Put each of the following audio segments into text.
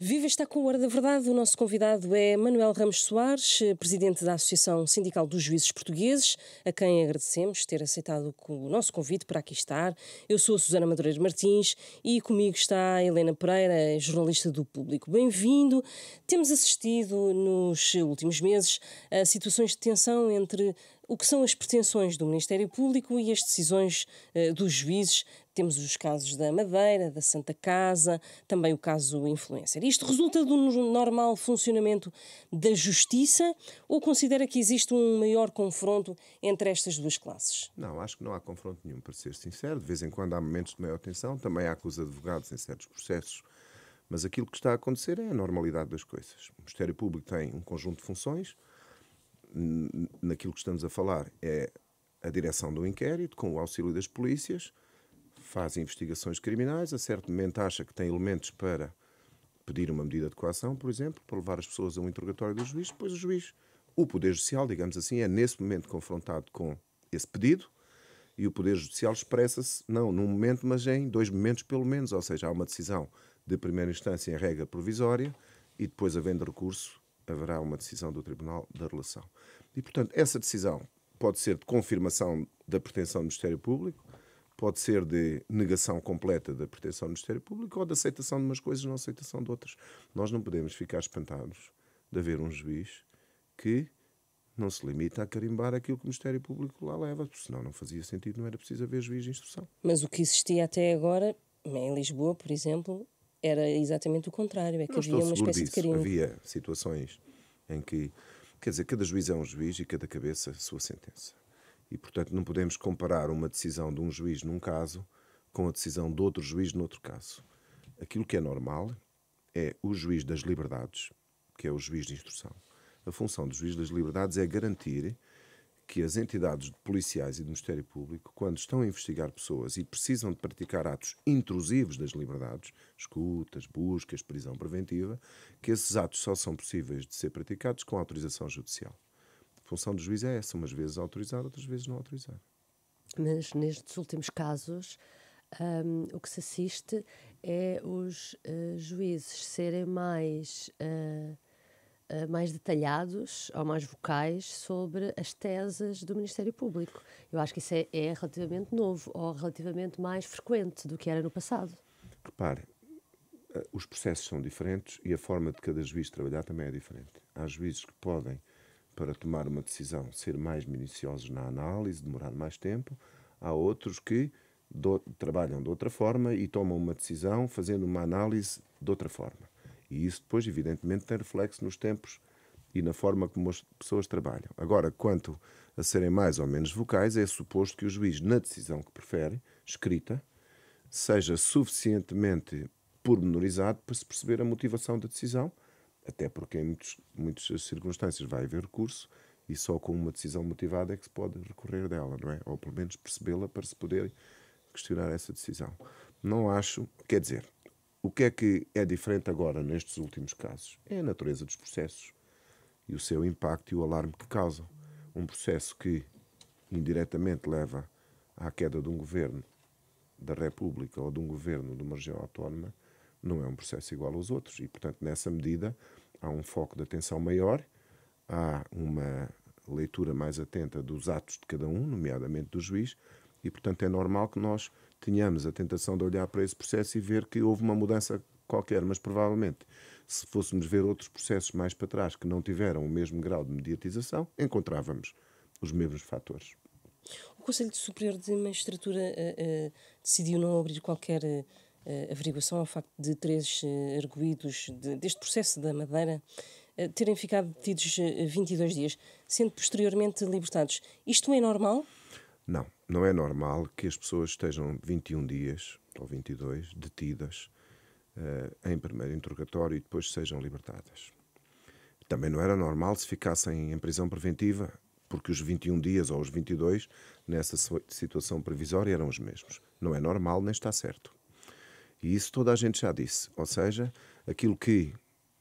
Viva está com o Hora da Verdade. O nosso convidado é Manuel Ramos Soares, eh, presidente da Associação Sindical dos Juízes Portugueses, a quem agradecemos ter aceitado o nosso convite para aqui estar. Eu sou a Susana Madureira Martins e comigo está a Helena Pereira, jornalista do Público. Bem-vindo. Temos assistido nos últimos meses a situações de tensão entre o que são as pretensões do Ministério Público e as decisões eh, dos juízes. Temos os casos da Madeira, da Santa Casa, também o caso Influencer. Isto resulta do normal funcionamento da justiça ou considera que existe um maior confronto entre estas duas classes? Não, acho que não há confronto nenhum, para ser sincero. De vez em quando há momentos de maior tensão, também há com os advogados em certos processos mas aquilo que está a acontecer é a normalidade das coisas. O Ministério Público tem um conjunto de funções, naquilo que estamos a falar é a direção do inquérito, com o auxílio das polícias, faz investigações criminais, a certo momento acha que tem elementos para pedir uma medida de coação, por exemplo, para levar as pessoas a um interrogatório do juiz, depois o juiz, o Poder Judicial, digamos assim, é nesse momento confrontado com esse pedido e o Poder Judicial expressa-se, não num momento, mas em dois momentos pelo menos, ou seja, há uma decisão de primeira instância em regra provisória e depois, havendo recurso, haverá uma decisão do Tribunal da Relação. E, portanto, essa decisão pode ser de confirmação da pretensão do Ministério Público, pode ser de negação completa da pretensão do Ministério Público ou de aceitação de umas coisas e não aceitação de outras. Nós não podemos ficar espantados de haver um juiz que não se limita a carimbar aquilo que o Ministério Público lá leva, porque senão não fazia sentido, não era preciso haver juiz de instrução. Mas o que existia até agora, em Lisboa, por exemplo, era exatamente o contrário, é que Não havia uma espécie disso. de carinho. Havia situações em que, quer dizer, cada juiz é um juiz e cada cabeça a sua sentença. E, portanto, não podemos comparar uma decisão de um juiz num caso com a decisão de outro juiz noutro caso. Aquilo que é normal é o juiz das liberdades, que é o juiz de instrução. A função do juiz das liberdades é garantir que as entidades policiais e do Ministério Público, quando estão a investigar pessoas e precisam de praticar atos intrusivos das liberdades, escutas, buscas, prisão preventiva, que esses atos só são possíveis de ser praticados com autorização judicial. A função do juiz é essa, umas vezes autorizar, outras vezes não autorizar. Mas nestes últimos casos, um, o que se assiste é os uh, juízes serem mais. Uh eh, mais detalhados ou mais vocais sobre as teses do Ministério Público. Eu acho que isso é, é relativamente novo ou relativamente mais frequente do que era no passado. Repare, eh, os processos são diferentes e a forma de cada juiz trabalhar também é diferente. Há juízes que podem, para tomar uma decisão, ser mais minuciosos na análise, demorar mais tempo. Há outros que do, trabalham de outra forma e tomam uma decisão fazendo uma análise de outra forma. E isso depois, evidentemente, tem reflexo nos tempos e na forma como as pessoas trabalham. Agora, quanto a serem mais ou menos vocais, é suposto que o juiz, na decisão que prefere, escrita, seja suficientemente pormenorizado para se perceber a motivação da decisão, até porque em muitos, muitas circunstâncias vai haver recurso e só com uma decisão motivada é que se pode recorrer dela, não é? Ou pelo menos percebê-la para se poder questionar essa decisão. Não acho, quer dizer, o que é que é diferente agora nestes últimos casos? É a natureza dos processos e o seu impacto e o alarme que causam. Um processo que indiretamente leva à queda de um governo da República ou de um governo de uma região autónoma não é um processo igual aos outros. E, portanto, nessa medida, há um foco de atenção maior, há uma leitura mais atenta dos atos de cada um, nomeadamente do juiz, e, portanto, é normal que nós tínhamos a tentação de olhar para esse processo e ver que houve uma mudança qualquer, mas provavelmente se fôssemos ver outros processos mais para trás que não tiveram o mesmo grau de mediatização, encontrávamos os mesmos fatores. O Conselho Superior de Magistratura uh, uh, decidiu não abrir qualquer uh, averiguação ao facto de três uh, arguídos de, deste processo da Madeira terem ficado detidos 22 dias, sendo posteriormente libertados. Isto é normal? Não não é normal que as pessoas estejam 21 dias ou 22 detidas uh, em primeiro interrogatório e depois sejam libertadas. Também não era normal se ficassem em prisão preventiva, porque os 21 dias ou os 22 nessa situação previsória eram os mesmos. Não é normal nem está certo. E isso toda a gente já disse. Ou seja, aquilo que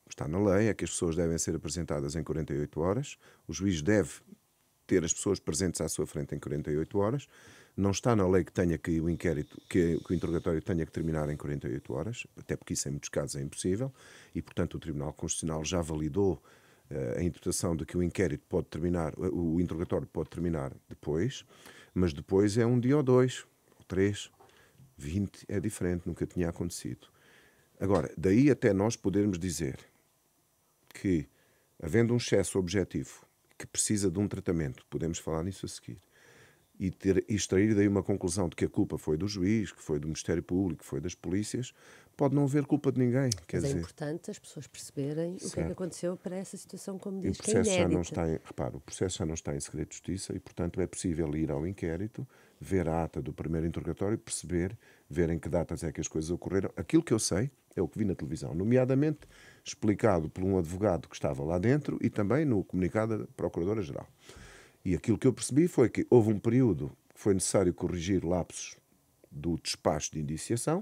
está na lei é que as pessoas devem ser apresentadas em 48 horas, o juiz deve ter as pessoas presentes à sua frente em 48 horas. Não está na lei que tenha que o inquérito, que, que o interrogatório tenha que terminar em 48 horas, até porque isso em muitos casos é impossível, e portanto o Tribunal Constitucional já validou eh, a interpretação de que o inquérito pode terminar, eh, o interrogatório pode terminar depois, mas depois é um dia ou dois, ou três, vinte é diferente, nunca tinha acontecido. Agora, daí até nós podermos dizer que, havendo um excesso objetivo que precisa de um tratamento. Podemos falar nisso a seguir e ter, extrair daí uma conclusão de que a culpa foi do juiz, que foi do Ministério Público, que foi das polícias, pode não haver culpa de ninguém. Quer Mas é dizer, é importante as pessoas perceberem certo. o que é que aconteceu para essa situação, como diz, o processo que é já não está em, Repara, o processo já não está em segredo de justiça e, portanto, é possível ir ao inquérito, ver a ata do primeiro interrogatório, perceber, ver em que datas é que as coisas ocorreram. Aquilo que eu sei é o que vi na televisão, nomeadamente explicado por um advogado que estava lá dentro e também no comunicado da Procuradora-Geral. E aquilo que eu percebi foi que houve um período que foi necessário corrigir lapsos do despacho de indiciação.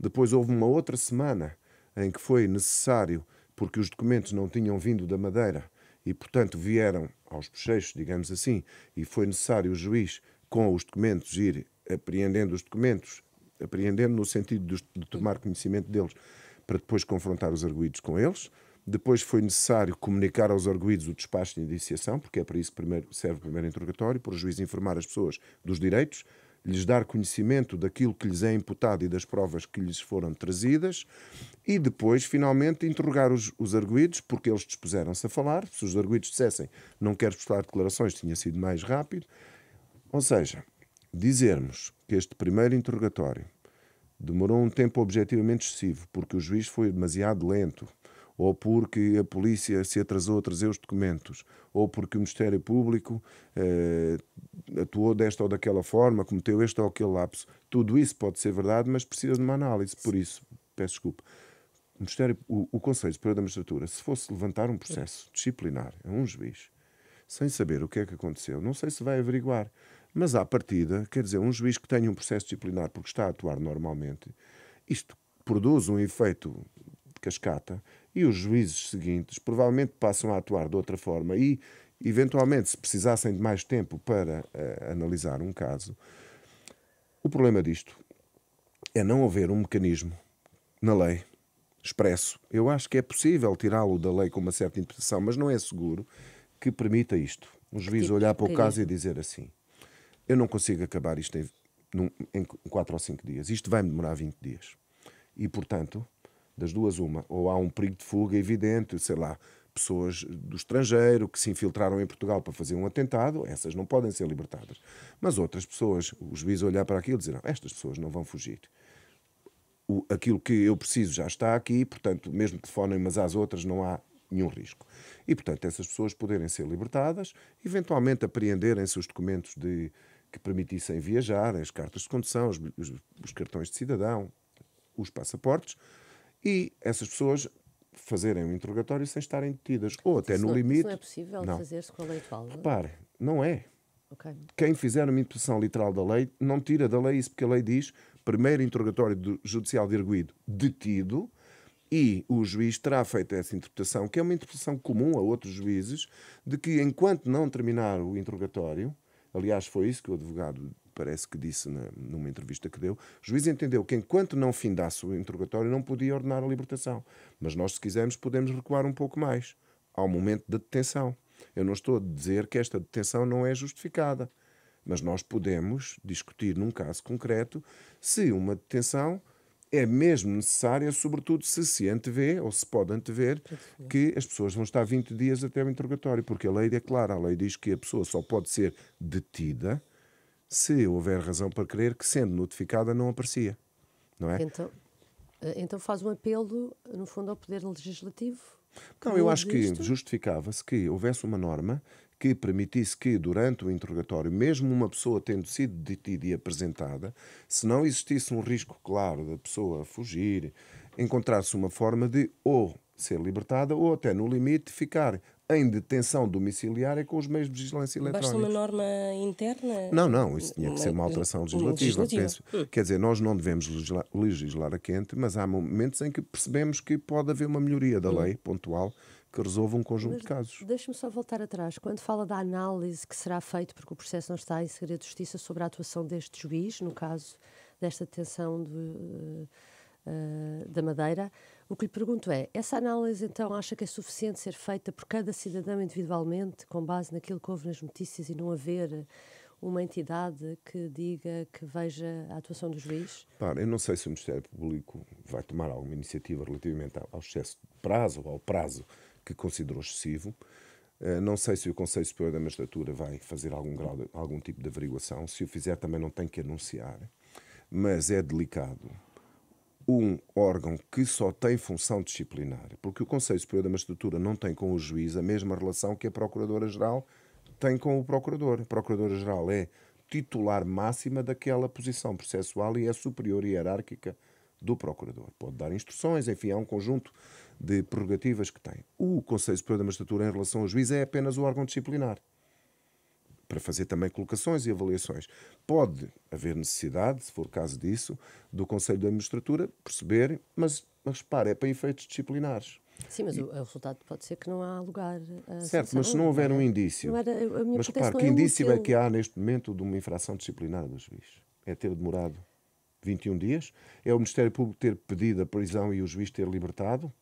Depois houve uma outra semana em que foi necessário, porque os documentos não tinham vindo da Madeira e, portanto, vieram aos bochechos, digamos assim, e foi necessário o juiz, com os documentos, ir apreendendo os documentos, apreendendo no sentido de tomar conhecimento deles, para depois confrontar os arguídos com eles. Depois foi necessário comunicar aos arguídos o despacho de indiciação, porque é para isso que primeiro, serve o primeiro interrogatório, para o juiz informar as pessoas dos direitos, lhes dar conhecimento daquilo que lhes é imputado e das provas que lhes foram trazidas, e depois, finalmente, interrogar os, os arguídos, porque eles dispuseram-se a falar. Se os arguídos dissessem não queres prestar declarações, tinha sido mais rápido. Ou seja, dizermos que este primeiro interrogatório demorou um tempo objetivamente excessivo, porque o juiz foi demasiado lento, ou porque a polícia se atrasou a trazer os documentos, ou porque o Ministério Público eh, atuou desta ou daquela forma, cometeu este ou aquele lapso. Tudo isso pode ser verdade, mas precisa de uma análise. Por isso, peço desculpa. O, Ministério, o, o Conselho Superior da Magistratura, se fosse levantar um processo disciplinar a um juiz, sem saber o que é que aconteceu, não sei se vai averiguar. Mas à partida, quer dizer, um juiz que tenha um processo disciplinar porque está a atuar normalmente, isto produz um efeito cascata e os juízes seguintes provavelmente passam a atuar de outra forma e, eventualmente, se precisassem de mais tempo para uh, analisar um caso, o problema disto é não haver um mecanismo na lei expresso. Eu acho que é possível tirá-lo da lei com uma certa interpretação, mas não é seguro que permita isto. Um juiz olhar para o caso e dizer assim: eu não consigo acabar isto em, 4 ou 5 dias, isto vai-me demorar 20 dias. E, portanto, das duas uma, ou há um perigo de fuga evidente, sei lá, pessoas do estrangeiro que se infiltraram em Portugal para fazer um atentado, essas não podem ser libertadas. Mas outras pessoas, o juiz olhar para aquilo e dizer, não, estas pessoas não vão fugir. O, aquilo que eu preciso já está aqui, portanto, mesmo telefonem umas às outras, não há nenhum risco. E, portanto, essas pessoas poderem ser libertadas, eventualmente apreenderem-se os documentos de, que permitissem viajar, as cartas de condução, os, os, os cartões de cidadão, os passaportes, e essas pessoas fazerem um interrogatório sem estarem detidas, ou até isso no não, limite. Isso não é possível fazer-se com a lei de Paulo. Repare, não é. Okay. Quem fizer uma interpretação literal da lei não tira da lei isso, porque a lei diz primeiro interrogatório judicial de erguido detido e o juiz terá feito essa interpretação, que é uma interpretação comum a outros juízes, de que enquanto não terminar o interrogatório, aliás, foi isso que o advogado parece que disse na, numa entrevista que deu, o juiz entendeu que enquanto não findasse o interrogatório não podia ordenar a libertação. Mas nós, se quisermos, podemos recuar um pouco mais ao momento da detenção. Eu não estou a dizer que esta detenção não é justificada, mas nós podemos discutir num caso concreto se uma detenção é mesmo necessária, sobretudo se se antevê, ou se pode antever, que as pessoas vão estar 20 dias até o interrogatório, porque a lei é clara, a lei diz que a pessoa só pode ser detida se houver razão para crer que, sendo notificada, não aparecia. Não é? Então, eh, então faz um apelo, eh, no fundo, ao Poder Legislativo. Não, eu acho que justificava-se que houvesse uma norma que permitisse que, durante o interrogatório, mesmo uma pessoa tendo sido detida e apresentada, se não existisse um risco claro da pessoa fugir, encontrasse uma forma de ou ser libertada ou até, no limite, ficar em detenção domiciliária é com os meios de vigilância eletrónica. Basta uma norma interna? Não, não, isso tinha que ser uma alteração legislativa. legislativa. Penso, hum. quer dizer, nós não devemos legislar, a quente, mas há momentos em que percebemos que pode haver uma melhoria da hum. lei pontual que resolva um conjunto mas, de casos. Deixe-me só voltar atrás. Quando fala da análise que será feita, porque o processo não está em segredo de justiça, sobre a atuação deste juiz, no caso desta detenção de, uh, da Madeira, o que lhe pergunto é: essa análise então acha que é suficiente ser feita por cada cidadão individualmente, com base naquilo que houve nas notícias e não haver uma entidade que diga que veja a atuação do juiz? Para, eu não sei se o Ministério Público vai tomar alguma iniciativa relativamente ao excesso de prazo ou ao prazo que considerou excessivo. Eh, não sei se o Conselho Superior da Magistratura vai fazer algum, grau de, algum tipo de averiguação. Se o fizer, também não tem que anunciar. Mas é delicado um órgão que só tem função disciplinar, porque o Conselho Superior da Magistratura não tem com o juiz a mesma relação que a Procuradora-Geral tem com o Procurador. A Procuradora-Geral é titular máxima daquela posição processual e é superior e hierárquica do Procurador. Pode dar instruções, enfim, há um conjunto de prerrogativas que tem. O Conselho Superior da Magistratura, em relação ao juiz, é apenas o órgão disciplinar para fazer também colocações e avaliações. Pode haver necessidade, se for o caso disso, do Conselho de Administratura perceber, mas, mas repare, é para efeitos disciplinares. Sim, mas e... o, resultado pode ser que não há lugar a eh, Certo, mas se não houver é? um indício. Era, mas repare, é que indício é que há neste momento de uma infração disciplinar do juiz? É ter demorado 21 dias? É o Ministério Público ter pedido a prisão e o juiz ter libertado?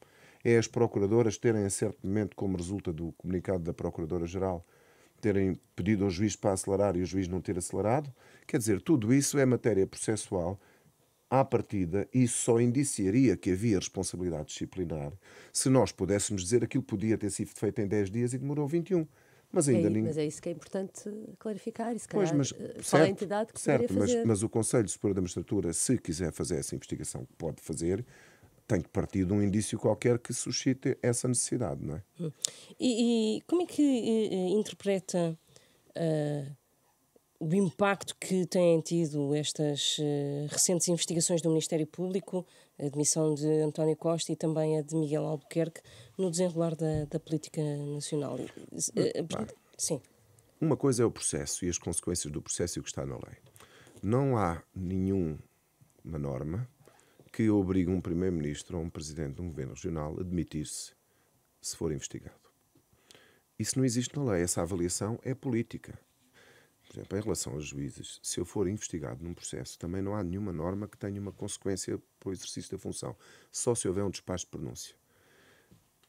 É as procuradoras terem, a certo momento, como resulta do comunicado da Procuradora-Geral, terem pedido ao juiz para acelerar e o juiz não ter acelerado. Quer dizer, tudo isso é matéria processual à partida, e só indiciaria que havia responsabilidade disciplinar se nós pudéssemos dizer aquilo podia ter sido feito em 10 dias e demorou 21. Mas ainda é, ninguém... Mas é isso que é importante clarificar, e se calhar, pois, mas, eh, certo, a entidade que certo, fazer. Mas, mas o Conselho Superior da Magistratura, se quiser fazer essa investigação, pode fazer, tem que partir de um indício qualquer que suscite essa necessidade, não é? Hum. E, e, como é que eh, eh, interpreta uh, o impacto que têm tido estas uh, recentes investigações do Ministério Público, a admissão de António Costa e também a de Miguel Albuquerque, no desenrolar da, da política nacional? Uh, sim. Uma coisa é o processo e as consequências do processo e o que está na lei. Não há nenhuma norma que obriga um primeiro-ministro ou um presidente de um governo regional a admitir se se for investigado. Isso não existe na lei, essa avaliação é política. Por exemplo, em relação aos juízes, se eu for investigado num processo, também não há nenhuma norma que tenha uma consequência para o exercício da função, só se houver um despacho de pronúncia.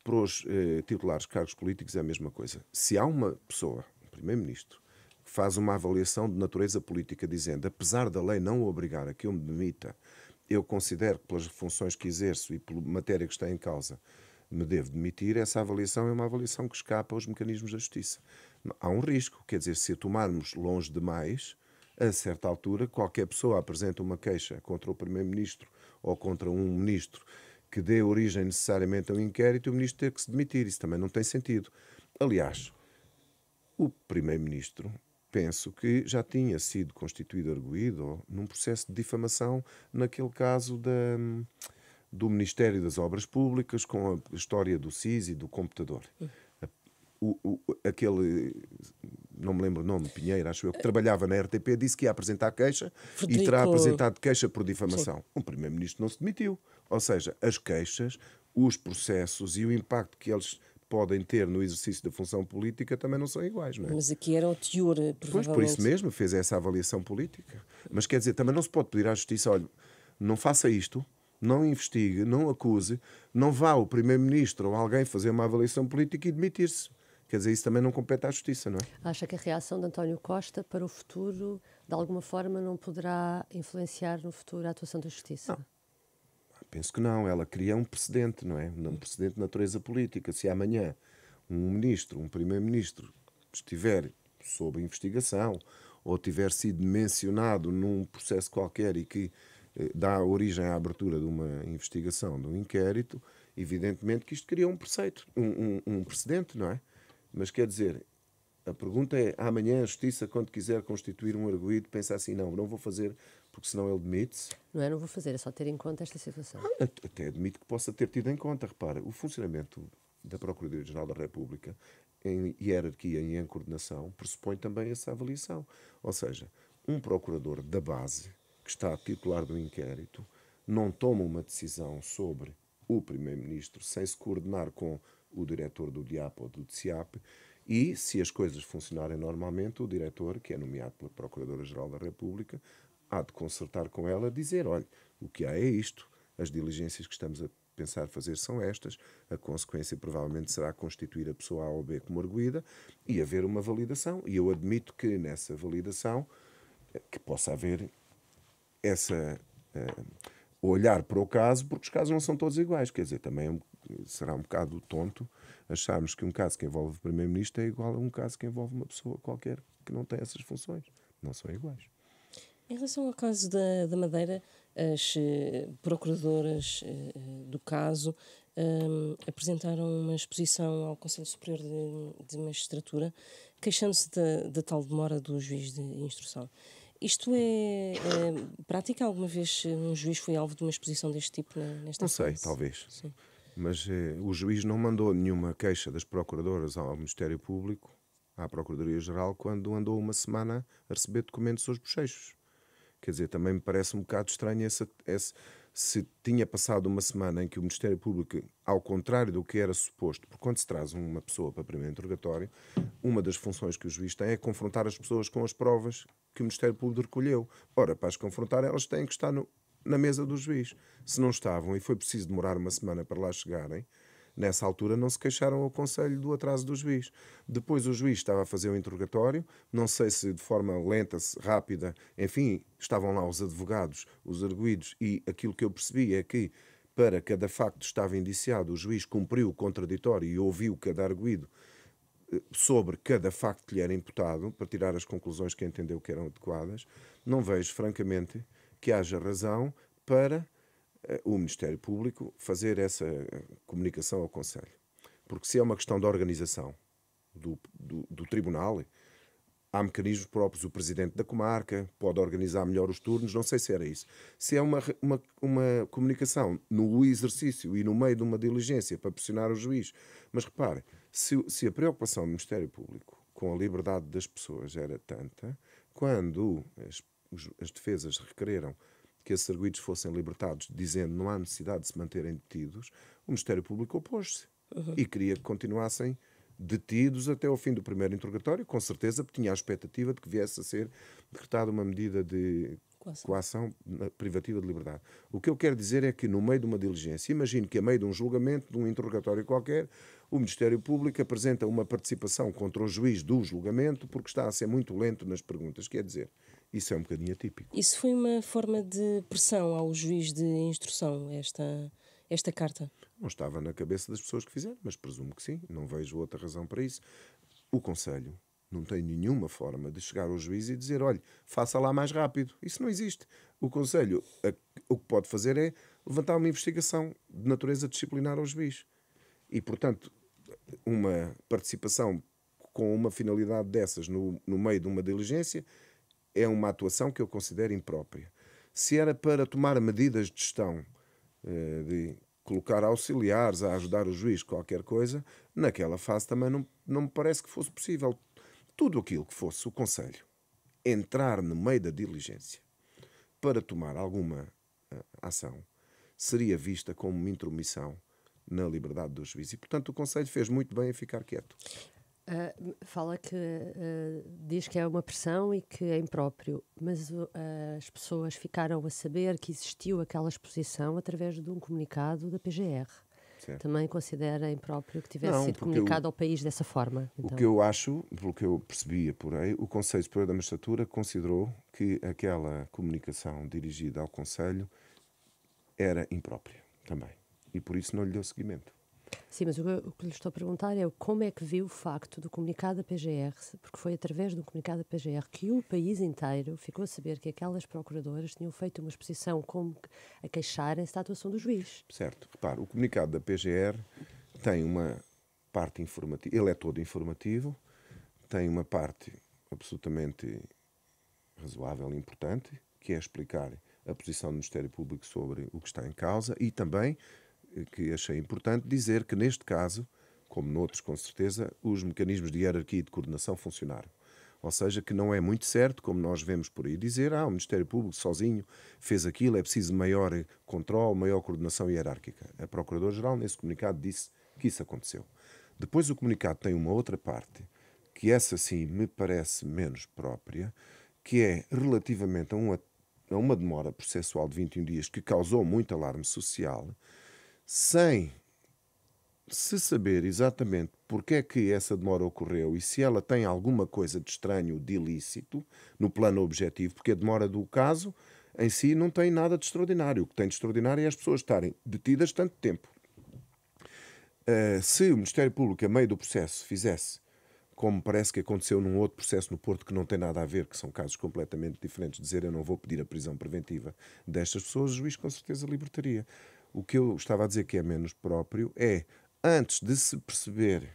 Para os eh, titulares de cargos políticos é a mesma coisa. Se há uma pessoa, um primeiro-ministro, que faz uma avaliação de natureza política dizendo, apesar da lei não obrigar a que eu me demita, eu considero que, pelas funções que exerço e pela matéria que está em causa, me devo demitir, essa avaliação é uma avaliação que escapa aos mecanismos da justiça. Há um risco, quer dizer, se a tomarmos longe demais, a certa altura, qualquer pessoa apresenta uma queixa contra o Primeiro-Ministro ou contra um ministro que dê origem necessariamente a um inquérito, o ministro ter que se demitir. Isso também não tem sentido. Aliás, o Primeiro-Ministro penso que já tinha sido constituído arguído num processo de difamação, naquele caso da, hum, do Ministério das Obras Públicas, com a história do SIS e do computador. Hum. O, o, aquele, não me lembro o nome, Pinheiro, acho eu, que trabalhava na RTP, disse que ia apresentar queixa Frederico... e terá apresentado queixa por difamação. Sim. O Primeiro-Ministro não se demitiu. Ou seja, as queixas, os processos e o impacto que eles podem ter no exercício da função política também não são iguais, não é? Mas aqui era o teor, provavelmente. Eh, pois, por isso mesmo, fez essa avaliação política. Mas quer dizer, também não se pode pedir à Justiça, olha, não faça isto, não investigue, não acuse, não vá o Primeiro-Ministro ou alguém fazer uma avaliação política e demitir-se. Quer dizer, isso também não compete à Justiça, não é? Acha que a reação de António Costa para o futuro, de alguma forma, não poderá influenciar no futuro a atuação da Justiça? Não. Penso que não. Ela cria um precedente, não é? Um hum. precedente de natureza política. Se amanhã um ministro, um primeiro-ministro, estiver sob investigação ou tiver sido mencionado num processo qualquer e que eh, dá origem à abertura de uma investigação, de um inquérito, evidentemente que isto cria um preceito, um, um, um precedente, não é? Mas quer dizer, a pergunta é: amanhã a Justiça, quando quiser constituir um arguído, pensa assim, não, não vou fazer porque senão ele demite-se. Não é, não vou fazer, é só ter em conta esta situação. Ah, até admito que possa ter tido em conta. Repara, o funcionamento da Procuradoria-Geral da República, em hierarquia e em coordenação, pressupõe também essa avaliação. Ou seja, um procurador da base, que está a titular do inquérito, não toma uma decisão sobre o Primeiro-Ministro sem se coordenar com o diretor do DIAP ou do DCIAP e, se as coisas funcionarem normalmente, o diretor, que é nomeado pela Procuradora-Geral da República, há de consertar com ela, dizer: olha, o que há é isto, as diligências que estamos a pensar fazer são estas, a consequência provavelmente será constituir a pessoa A ou B como arguída e haver uma validação. E eu admito que nessa validação eh, que possa haver essa uh, olhar para o caso, porque os casos não são todos iguais. Quer dizer, também é um, será um bocado tonto acharmos que um caso que envolve o Primeiro-Ministro é igual a um caso que envolve uma pessoa qualquer que não tem essas funções. Não são iguais. Em relação ao caso da, da Madeira, as eh, procuradoras eh, eh, do caso ehm, apresentaram uma exposição ao Conselho Superior de, de Magistratura, queixando-se da, da, tal demora do juiz de instrução. Isto é, prática? Alguma vez um juiz foi alvo de uma exposição deste tipo na, nesta Não sei, fase? talvez. Sim. Mas o juiz não mandou nenhuma queixa das procuradoras ao Ministério Público, à Procuradoria-Geral, quando andou uma semana a receber documentos aos bochechos. Quer dizer, também me parece um bocado estranho essa, essa, se tinha passado uma semana em que o Ministério Público, ao contrário do que era suposto, porque quando se traz uma pessoa para primeiro interrogatório, uma das funções que o juiz tem é confrontar as pessoas com as provas que o Ministério Público recolheu. Ora, para as confrontar, elas têm que estar no, na mesa do juiz. Se não estavam e foi preciso demorar uma semana para lá chegarem, Nessa altura não se queixaram ao Conselho do atraso do juiz. Depois o juiz estava a fazer o interrogatório, não sei se de forma lenta, se rápida, enfim, estavam lá os advogados, os arguídos, e aquilo que eu percebi é que para cada facto estava indiciado, o juiz cumpriu o contraditório e ouviu cada arguído eh, sobre cada facto que lhe era imputado, para tirar as conclusões que entendeu que eram adequadas, não vejo, francamente, que haja razão para eh, o Ministério Público fazer essa eh, comunicação ao Conselho. Porque se é uma questão de organização do, do, do Tribunal, há mecanismos próprios. O presidente da comarca pode organizar melhor os turnos, não sei se era isso. Se é uma, uma, uma comunicação no exercício e no meio de uma diligência para pressionar o juiz. Mas repare, se, se a preocupação do Ministério Público com a liberdade das pessoas era tanta, quando as, as defesas requereram que esses arguídos fossem libertados, dizendo não há necessidade de se manterem detidos, o Ministério Público opôs-se uhum. e queria que continuassem detidos até ao fim do primeiro interrogatório, com certeza, porque tinha a expectativa de que viesse a ser decretada uma medida de coação privativa de liberdade. O que eu quero dizer é que, no meio de uma diligência, imagino que, a meio de um julgamento, de um interrogatório qualquer, o Ministério Público apresenta uma participação contra o juiz do julgamento porque está a ser muito lento nas perguntas. Quer dizer, isso é um bocadinho atípico. Isso foi uma forma de pressão ao juiz de instrução, esta, esta carta? Não estava na cabeça das pessoas que fizeram, mas presumo que sim. Não vejo outra razão para isso. O Conselho não tem nenhuma forma de chegar ao juiz e dizer: olha, faça lá mais rápido. Isso não existe. O Conselho a, o que pode fazer é levantar uma investigação de natureza disciplinar ao juiz. E, portanto, uma participação com uma finalidade dessas no, no meio de uma diligência é uma atuação que eu considero imprópria. Se era para tomar medidas de gestão, eh, de colocar auxiliares a ajudar o juiz, qualquer coisa, naquela fase também não, não me parece que fosse possível. Tudo aquilo que fosse o Conselho entrar no meio da diligência para tomar alguma eh, ação seria vista como uma intromissão na liberdade do juiz. E, portanto, o Conselho fez muito bem em ficar quieto. Uh, fala que uh, diz que é uma pressão e que é impróprio, mas uh, as pessoas ficaram a saber que existiu aquela exposição através de um comunicado da PGR. Certo. Também considera impróprio que tivesse Não, sido comunicado eu, ao país dessa forma. Então. O que eu acho, pelo que eu percebi porém, o Conselho Superior da Magistratura considerou que aquela comunicação dirigida ao Conselho era imprópria também. E por isso não lhe deu seguimento. Sim, mas o que, o que lhe estou a perguntar é como é que viu o facto do comunicado da PGR, porque foi através do comunicado da PGR que o país inteiro ficou a saber que aquelas procuradoras tinham feito uma exposição como a queixarem-se da atuação do juiz. Certo. Repare, o comunicado da PGR tem uma parte informativa, ele é todo informativo, tem uma parte absolutamente razoável e importante, que é explicar a posição do Ministério Público sobre o que está em causa e também que achei importante dizer que, neste caso, como noutros com certeza, os mecanismos de hierarquia e de coordenação funcionaram. Ou seja, que não é muito certo, como nós vemos por aí dizer, ah, o Ministério Público sozinho fez aquilo, é preciso maior eh, controle, maior coordenação hierárquica. A Procuradora-Geral, nesse comunicado, disse que isso aconteceu. Depois, o comunicado tem uma outra parte, que essa sim me parece menos própria, que é relativamente a uma, a uma demora processual de 21 dias que causou muito alarme social sem se saber exatamente porque é que essa demora ocorreu e se ela tem alguma coisa de estranho, de ilícito, no plano objetivo, porque a demora do caso em si não tem nada de extraordinário. O que tem de extraordinário é as pessoas estarem detidas tanto tempo. Uh, se o Ministério Público, a meio do processo, fizesse, como parece que aconteceu num outro processo no Porto que não tem nada a ver, que são casos completamente diferentes, dizer eu não vou pedir a prisão preventiva destas pessoas, o juiz com certeza libertaria. O que eu estava a dizer que é menos próprio é, antes de se perceber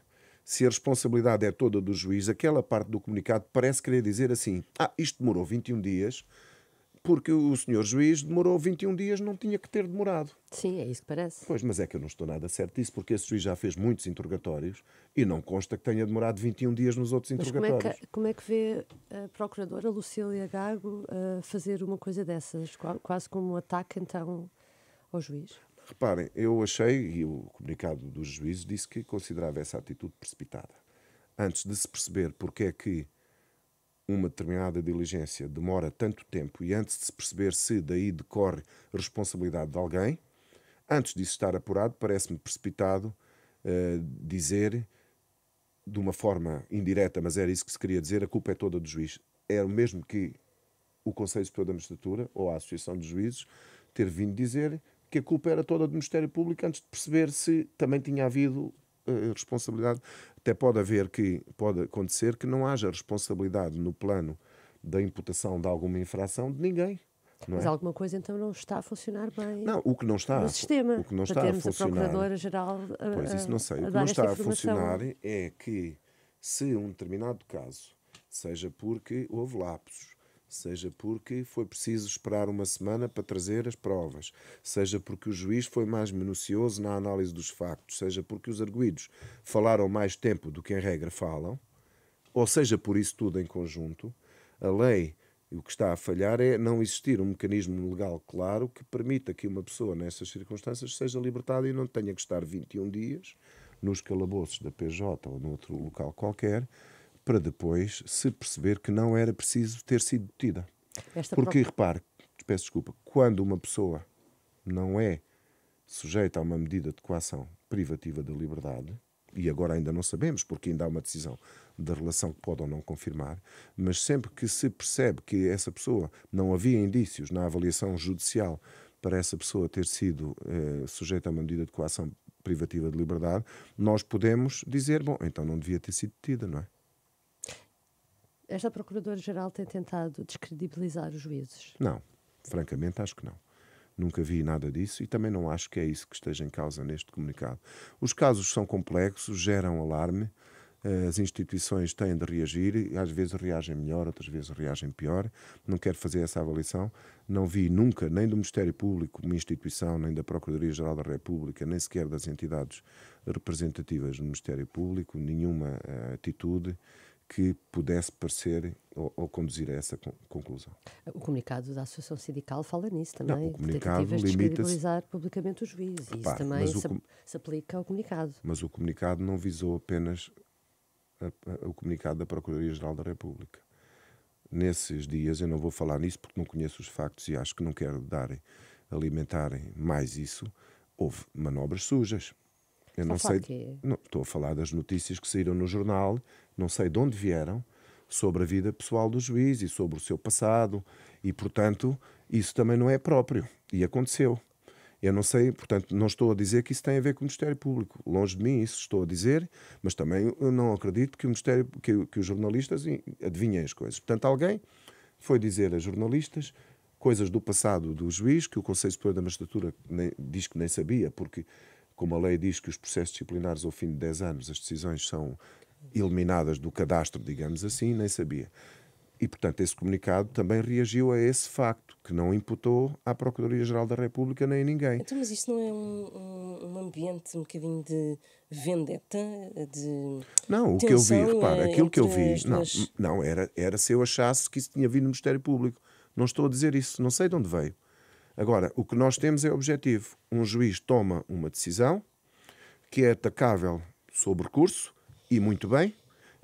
se a responsabilidade é toda do juiz, aquela parte do comunicado parece querer dizer assim: ah, isto demorou 21 dias, porque o senhor juiz demorou 21 dias, não tinha que ter demorado. Sim, é isso que parece. Pois, mas é que eu não estou nada certo disso, porque esse juiz já fez muitos interrogatórios e não consta que tenha demorado 21 dias nos outros mas interrogatórios. Como é, que, como é que vê a procuradora Lucília Gago uh, fazer uma coisa dessas, quase como um ataque, então, ao juiz? Reparem, eu achei, e o comunicado dos juízes disse que considerava essa atitude precipitada. Antes de se perceber porque é que uma determinada diligência demora tanto tempo e antes de se perceber se daí decorre responsabilidade de alguém, antes disso estar apurado, parece-me precipitado uh, dizer, de uma forma indireta, mas era isso que se queria dizer, a culpa é toda do juiz. Era é o mesmo que o Conselho Superior da Magistratura ou a Associação de Juízes ter vindo dizer que a culpa era toda do Ministério Público antes de perceber se também tinha havido uh, responsabilidade. Até pode haver que, pode acontecer que não haja responsabilidade no plano da imputação de alguma infração de ninguém. Não é? Mas é? alguma coisa então não está a funcionar bem. Não, o que não está. No sistema. O que não está a funcionar. A Procuradora-Geral. Pois isso não sei. O que não está a funcionar é que se um determinado caso, seja porque houve lapsos, seja porque foi preciso esperar uma semana para trazer as provas, seja porque o juiz foi mais minucioso na análise dos factos, seja porque os arguídos falaram mais tempo do que em regra falam, ou seja por isso tudo em conjunto, a lei o que está a falhar é não existir um mecanismo legal claro que permita que uma pessoa nessas circunstâncias seja libertada e não tenha que estar 21 dias nos calabouços da PJ ou noutro local qualquer para depois se perceber que não era preciso ter sido detida. Esta Porque, repare, peço desculpa, quando uma pessoa não é sujeita a uma medida de coação privativa da liberdade, e agora ainda não sabemos, porque ainda há uma decisão da relação que pode ou não confirmar, mas sempre que se percebe que essa pessoa não havia indícios na avaliação judicial para essa pessoa ter sido eh, sujeita a uma medida de coação privativa de liberdade, nós podemos dizer, bom, então não devia ter sido detida, não é? Esta Procuradora-Geral tem tentado descredibilizar os juízes? Não, francamente acho que não. Nunca vi nada disso e também não acho que é isso que esteja em causa neste comunicado. Os casos são complexos, geram alarme, eh, as instituições têm de reagir, às vezes reagem melhor, outras vezes reagem pior. Não quero fazer essa avaliação. Não vi nunca, nem do Ministério Público, uma instituição, nem da Procuradoria-Geral da República, nem sequer das entidades representativas do Ministério Público, nenhuma eh, atitude que pudesse parecer ou, ou conduzir a essa conclusão. O comunicado da Associação Sindical fala nisso também. Não, o comunicado limita-se... publicamente o juiz. Repare, isso também se, com... se, aplica ao comunicado. Mas o comunicado não visou apenas a, a, o comunicado da Procuradoria-Geral da República. Nesses dias, eu não vou falar nisso porque não conheço os factos e acho que não quero dar, alimentarem mais isso, houve manobras sujas. Eu não sei. É não, estou a falar das notícias que saíram no jornal não sei de onde vieram, sobre a vida pessoal do juiz e sobre o seu passado, e, portanto, isso também não é próprio. E aconteceu. Eu não sei, portanto, não estou a dizer que isso tem a ver com o Ministério Público. Longe de mim, isso estou a dizer, mas também não acredito que, o Ministério, que, que os jornalistas adivinhem as coisas. Portanto, alguém foi dizer a jornalistas coisas do passado do juiz que o Conselho Superior da Magistratura nem, diz que nem sabia, porque, como a lei diz que os processos disciplinares, ao fim de 10 anos, as decisões são eliminadas do cadastro, digamos assim, nem sabia. E, portanto, esse comunicado também reagiu a esse facto, que não imputou à Procuradoria-Geral da República nem a ninguém. Então, mas isto não é um, um, ambiente um bocadinho de vendetta? De não, o que eu vi, repara, é aquilo que eu vi, não, não era, era se eu achasse que isso tinha vindo do Ministério Público. Não estou a dizer isso, não sei de onde veio. Agora, o que nós temos é objetivo. Um juiz toma uma decisão que é atacável sob recurso, e muito bem,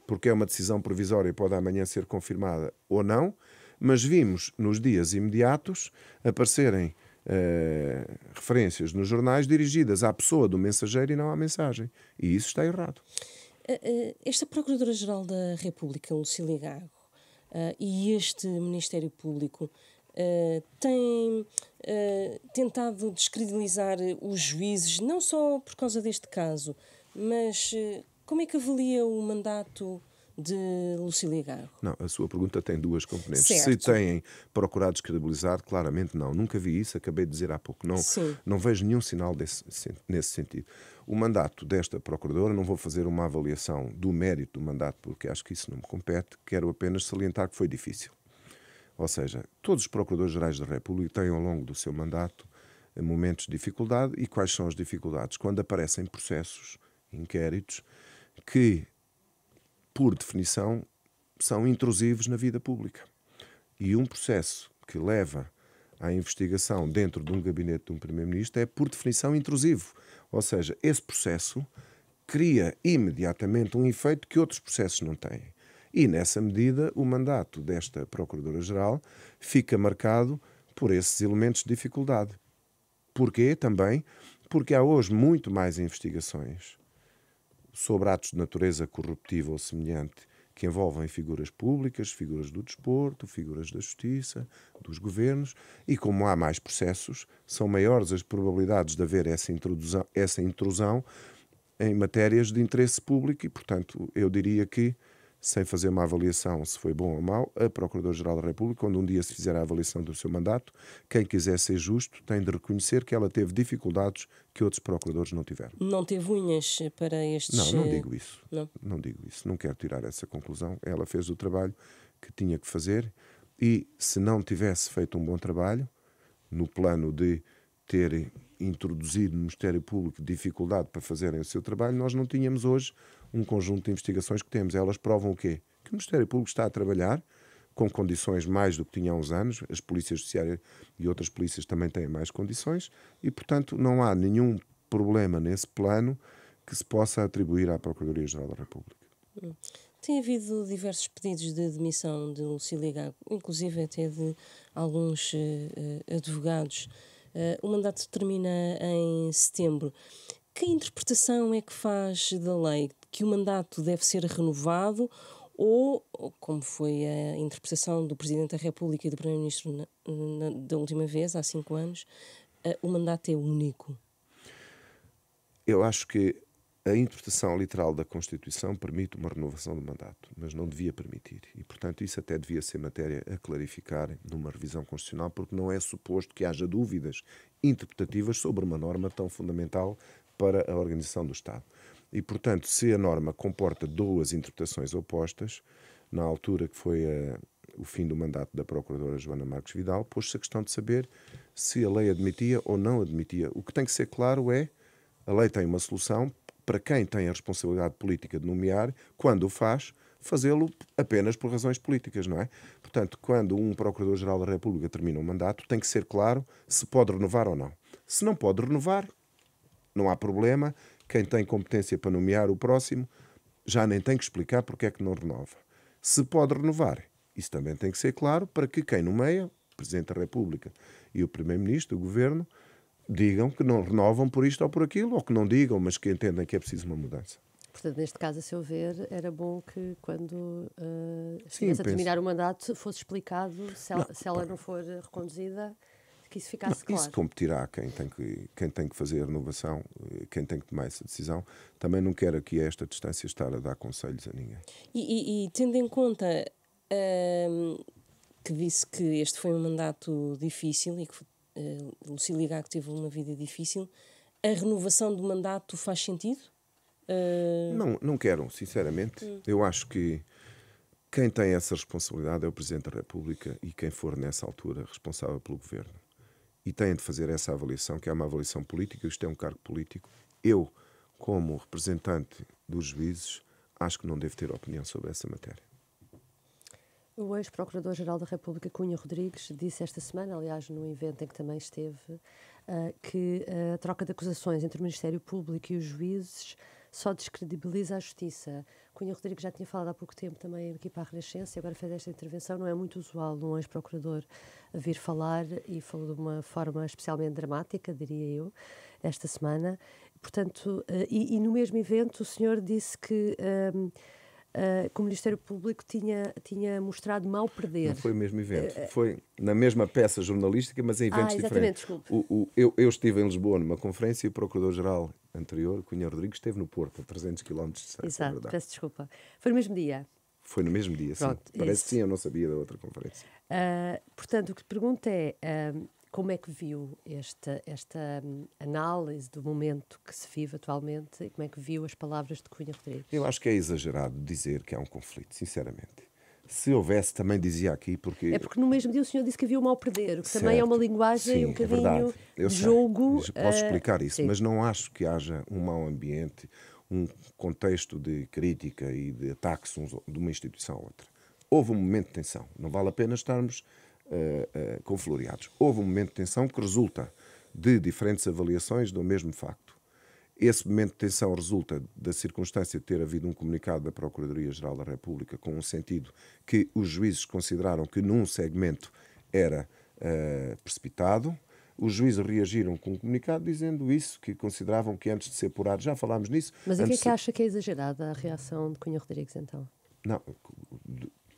porque é uma decisão provisória e pode amanhã ser confirmada ou não, mas vimos nos dias imediatos aparecerem eh, referências nos jornais dirigidas à pessoa do mensageiro e não à mensagem. E isso está errado. Eh, eh, esta Procuradora-Geral da República, Lucília Gago, eh, e este Ministério Público Uh, tem uh, tentado descredibilizar os juízes, não só por causa deste caso, mas uh, como é que avalia o mandato de Lucília Garro? Não, a sua pergunta tem duas componentes. Certo. Se têm procurado descredibilizar, claramente não. Nunca vi isso, acabei de dizer há pouco. Não, não vejo nenhum sinal desse, nesse sentido. O mandato desta Procuradora, não vou fazer uma avaliação do mérito do mandato, porque acho que isso não me compete, quero apenas salientar que foi difícil. Ou seja, todos os Procuradores-Gerais da República têm, ao longo do seu mandato, eh, momentos de dificuldade. E quais são as dificuldades? Quando aparecem processos, inquéritos, que, por definição, são intrusivos na vida pública. E um processo que leva à investigação dentro de um gabinete de um primeiro-ministro é, por definição, intrusivo. Ou seja, esse processo cria imediatamente um efeito que outros processos não têm. E, nessa medida, o mandato desta Procuradora-Geral fica marcado por esses elementos de dificuldade. Porquê também? Porque há hoje muito mais investigações sobre atos de natureza corruptiva ou semelhante que envolvem figuras públicas, figuras do desporto, figuras da justiça, dos governos, e como há mais processos, são maiores as probabilidades de haver essa intrusão, essa intrusão em matérias de interesse público e, portanto, eu diria que sem fazer uma avaliação se foi bom ou mau, a Procuradora-Geral da República, quando um dia se fizer a avaliação do seu mandato, quem quiser ser justo tem de reconhecer que ela teve dificuldades que outros procuradores não tiveram. Não teve unhas para estes... Não, não eh, digo isso. Não, não digo isso. Não quero tirar essa conclusão. Ela fez o trabalho que tinha que fazer e, se não tivesse feito um bom trabalho, no plano de ter introduzido no Ministério Público dificuldade para fazerem o seu trabalho, nós não tínhamos hoje um conjunto de investigações que temos. Elas provam o quê? Que o Ministério Público está a trabalhar com condições mais do que tinha há uns anos, as polícias judiciárias e outras polícias também têm mais condições, e, portanto, não há nenhum problema nesse plano que se possa atribuir à Procuradoria-Geral da República. Tem havido diversos pedidos de demissão de Lucília Gago, inclusive até de alguns uh, advogados. Uh, o mandato termina em setembro. Que interpretação é que faz da lei? Que o mandato deve ser renovado ou, como foi a interpretação do Presidente da República e do Primeiro-Ministro da última vez, há cinco anos, uh, o mandato é único? Eu acho que a interpretação literal da Constituição permite uma renovação do mandato, mas não devia permitir. E, portanto, isso até devia ser matéria a clarificar numa revisão constitucional, porque não é suposto que haja dúvidas interpretativas sobre uma norma tão fundamental para a organização do Estado. E, portanto, se a norma comporta duas interpretações opostas, na altura que foi a, eh, o fim do mandato da Procuradora Joana Marques Vidal, pôs-se a questão de saber se a lei admitia ou não admitia. O que tem que ser claro é a lei tem uma solução para quem tem a responsabilidade política de nomear, quando o faz, fazê-lo apenas por razões políticas, não é? Portanto, quando um Procurador-Geral da República termina um mandato, tem que ser claro se pode renovar ou não. Se não pode renovar, não há problema. Quem tem competência para nomear o próximo já nem tem que explicar porque é que não renova. Se pode renovar, isso também tem que ser claro para que quem nomeia, o Presidente da República e o Primeiro-Ministro, o Governo, digam que não renovam por isto ou por aquilo, ou que não digam, mas que entendem que é preciso uma mudança. Portanto, neste caso, a seu ver, era bom que quando uh, estivesse a terminar penso. o mandato fosse explicado se, não, se ela não for reconduzida que isso ficasse não, claro. Isso competirá quem tem que, quem tem que fazer a renovação, eh, quem tem que tomar essa decisão. Também não quero aqui a esta distância estar a dar conselhos a ninguém. E, e, e tendo em conta ehm, que disse que este foi um mandato difícil e que uh, eh, Lucília Gago teve uma vida difícil, a renovação do mandato faz sentido? Uh... Não, não quero, sinceramente. Hum. Eu acho que quem tem essa responsabilidade é o Presidente da República e quem for nessa altura responsável pelo governo e têm de fazer essa avaliação, que é uma avaliação política, isto é um cargo político. Eu, como representante dos juízes, acho que não devo ter opinião sobre essa matéria. O ex-procurador-geral da República, Cunha Rodrigues, disse esta semana, aliás, num evento em que também esteve, uh, que a troca de acusações entre o Ministério Público e os juízes só descredibiliza a justiça. Cunha Rodrigues já tinha falado há pouco tempo também aqui para a Renascença e agora fez esta intervenção. Não é muito usual um ex-procurador vir falar e falou de uma forma especialmente dramática, diria eu, esta semana. Portanto, eh, e, e no mesmo evento o senhor disse que. Um, ehm, Uh, eh, que o Ministério Público tinha, tinha mostrado mal perder. Não foi o mesmo evento. Uh, foi na mesma peça jornalística, mas em eventos ah, diferentes. O, o, eu, eu estive em Lisboa numa conferência e o Procurador-Geral anterior, Cunha Rodrigues esteve no Porto, a 300 km de distância. Exato, é peço desculpa. Foi no mesmo dia? Foi no mesmo dia, Pronto, sim. Parece que sim, eu não sabia da outra conferência. Uh, portanto, o que te pergunto é uh, como é que viu esta, esta um, análise do momento que se vive atualmente e como é que viu as palavras de Cunha Rodrigues? Eu acho que é exagerado dizer que há um conflito, sinceramente. Se houvesse, também dizia aqui, porque. É porque no mesmo dia o senhor disse que havia o mal perder, que certo. também é uma linguagem Sim, um bocadinho é de jogo. Sei. Posso eh, explicar isso, Sim. mas não acho que haja um mau ambiente, um contexto de crítica e de ataques de uma instituição à outra. Houve um momento de tensão, não vale a pena estarmos uh, eh, uh, eh, confloreados. Houve um momento de tensão que resulta de diferentes avaliações do mesmo facto. Esse momento de tensão resulta da circunstância de ter havido um comunicado da Procuradoria-Geral da República com um sentido que os juízes consideraram que num segmento era uh, precipitado. Os juízes reagiram com um comunicado dizendo isso, que consideravam que antes de ser apurado, já falámos nisso. Mas o é que é que acha que é exagerada a reação de Cunha Rodrigues, então? Não,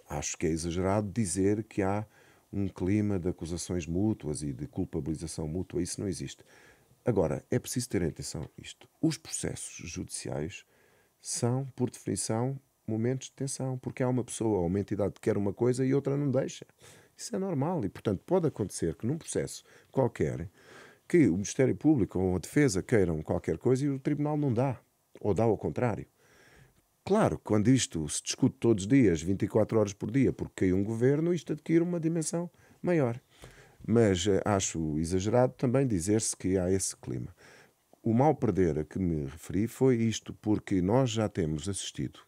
acho que é exagerado dizer que há um clima de acusações mútuas e de culpabilização mútua. Isso não existe. Agora, é preciso ter em atenção isto. Os processos judiciais são, por definição, momentos de tensão, porque há uma pessoa ou uma entidade que quer uma coisa e outra não deixa. Isso é normal e, portanto, pode acontecer que num processo qualquer que o Ministério Público ou a Defesa queiram qualquer coisa e o Tribunal não dá, ou dá ao contrário. Claro, quando isto se discute todos os dias, 24 horas por dia, porque caiu um governo, isto adquire uma dimensão maior. Mas eh, acho exagerado também dizer-se que há esse clima. O mal perder a que me referi foi isto, porque nós já temos assistido.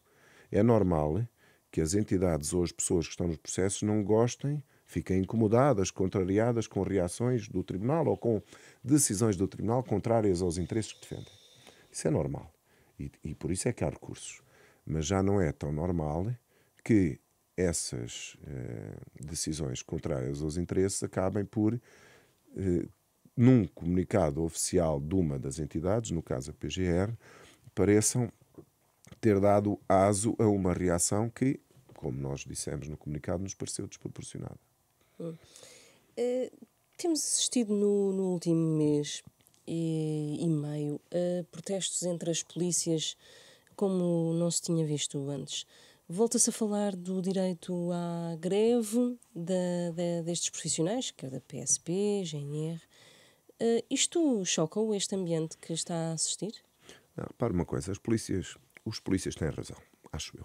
É normal que as entidades ou as pessoas que estão nos processos não gostem, fiquem incomodadas, contrariadas com reações do tribunal ou com decisões do tribunal contrárias aos interesses que defendem. Isso é normal. E, e por isso é que há recursos. Mas já não é tão normal que essas eh, decisões contrárias aos interesses acabem por, eh, num comunicado oficial de uma das entidades, no caso a PGR, pareçam ter dado aso a uma reação que, como nós dissemos no comunicado, nos pareceu desproporcionada. Uh, temos assistido no, no último mês e, e meio a protestos entre as polícias como não se tinha visto antes. Volta-se a falar do direito à greve da, da, destes profissionais, quer da PSP, GNR. Uh, eh, isto choca-o, este ambiente que está a assistir? Não, ah, uma coisa, as polícias, os polícias têm razão, acho eu.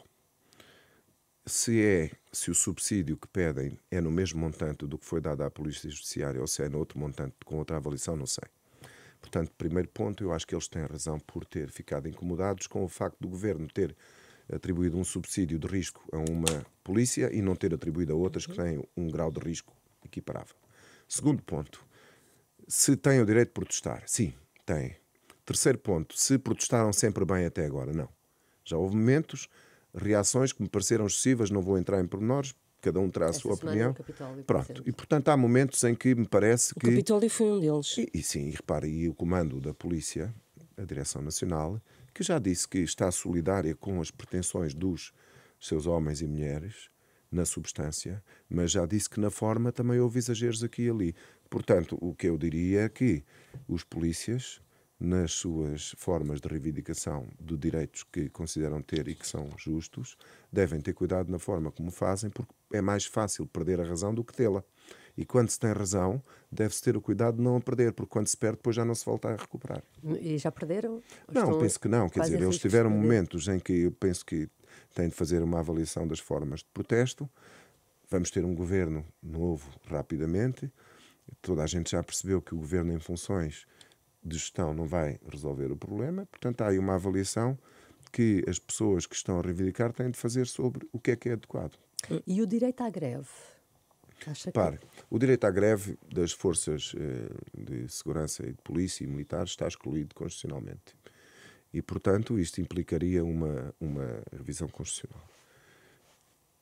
Se é, se o subsídio que pedem é no mesmo montante do que foi dado à Polícia Judiciária ou se é no outro montante com outra avaliação, não sei. Portanto, primeiro ponto, eu acho que eles têm razão por ter ficado incomodados com o facto do governo ter atribuído um subsídio de risco a uma polícia e não ter atribuído a outras que têm um grau de risco equiparável. Segundo ponto, se têm o direito de protestar? Sim, têm. Terceiro ponto, se protestaram sempre bem até agora? Não. Já houve momentos, reações que me pareceram excessivas, não vou entrar em pormenores, cada um terá a sua opinião. Capitólio, Pronto. E portanto há momentos em que me parece o que. O Capitólio foi um deles. E, e sim, e repare, e o comando da polícia, a Direção Nacional, que já disse que está solidária com as pretensões dos seus homens e mulheres, na substância, mas já disse que na forma também houve exageros aqui e ali. Portanto, o que eu diria é que os polícias, nas suas formas de reivindicação de direitos que consideram ter e que são justos, devem ter cuidado na forma como fazem, porque é mais fácil perder a razão do que tê-la. E quando se tem razão, deve-se ter o cuidado de não a perder, porque quando se perde, depois já não se volta a recuperar. E já perderam? Não, penso que não. Quer dizer, eles tiveram momentos em que eu penso que têm de fazer uma avaliação das formas de protesto. Vamos ter um governo novo rapidamente. Toda a gente já percebeu que o governo em funções de gestão não vai resolver o problema. Portanto, há aí uma avaliação que as pessoas que estão a reivindicar têm de fazer sobre o que é que é adequado. E o direito à greve? Acha o direito à greve das forças eh, de segurança e de polícia e militares está excluído constitucionalmente. E, portanto, isto implicaria uma, uma revisão constitucional.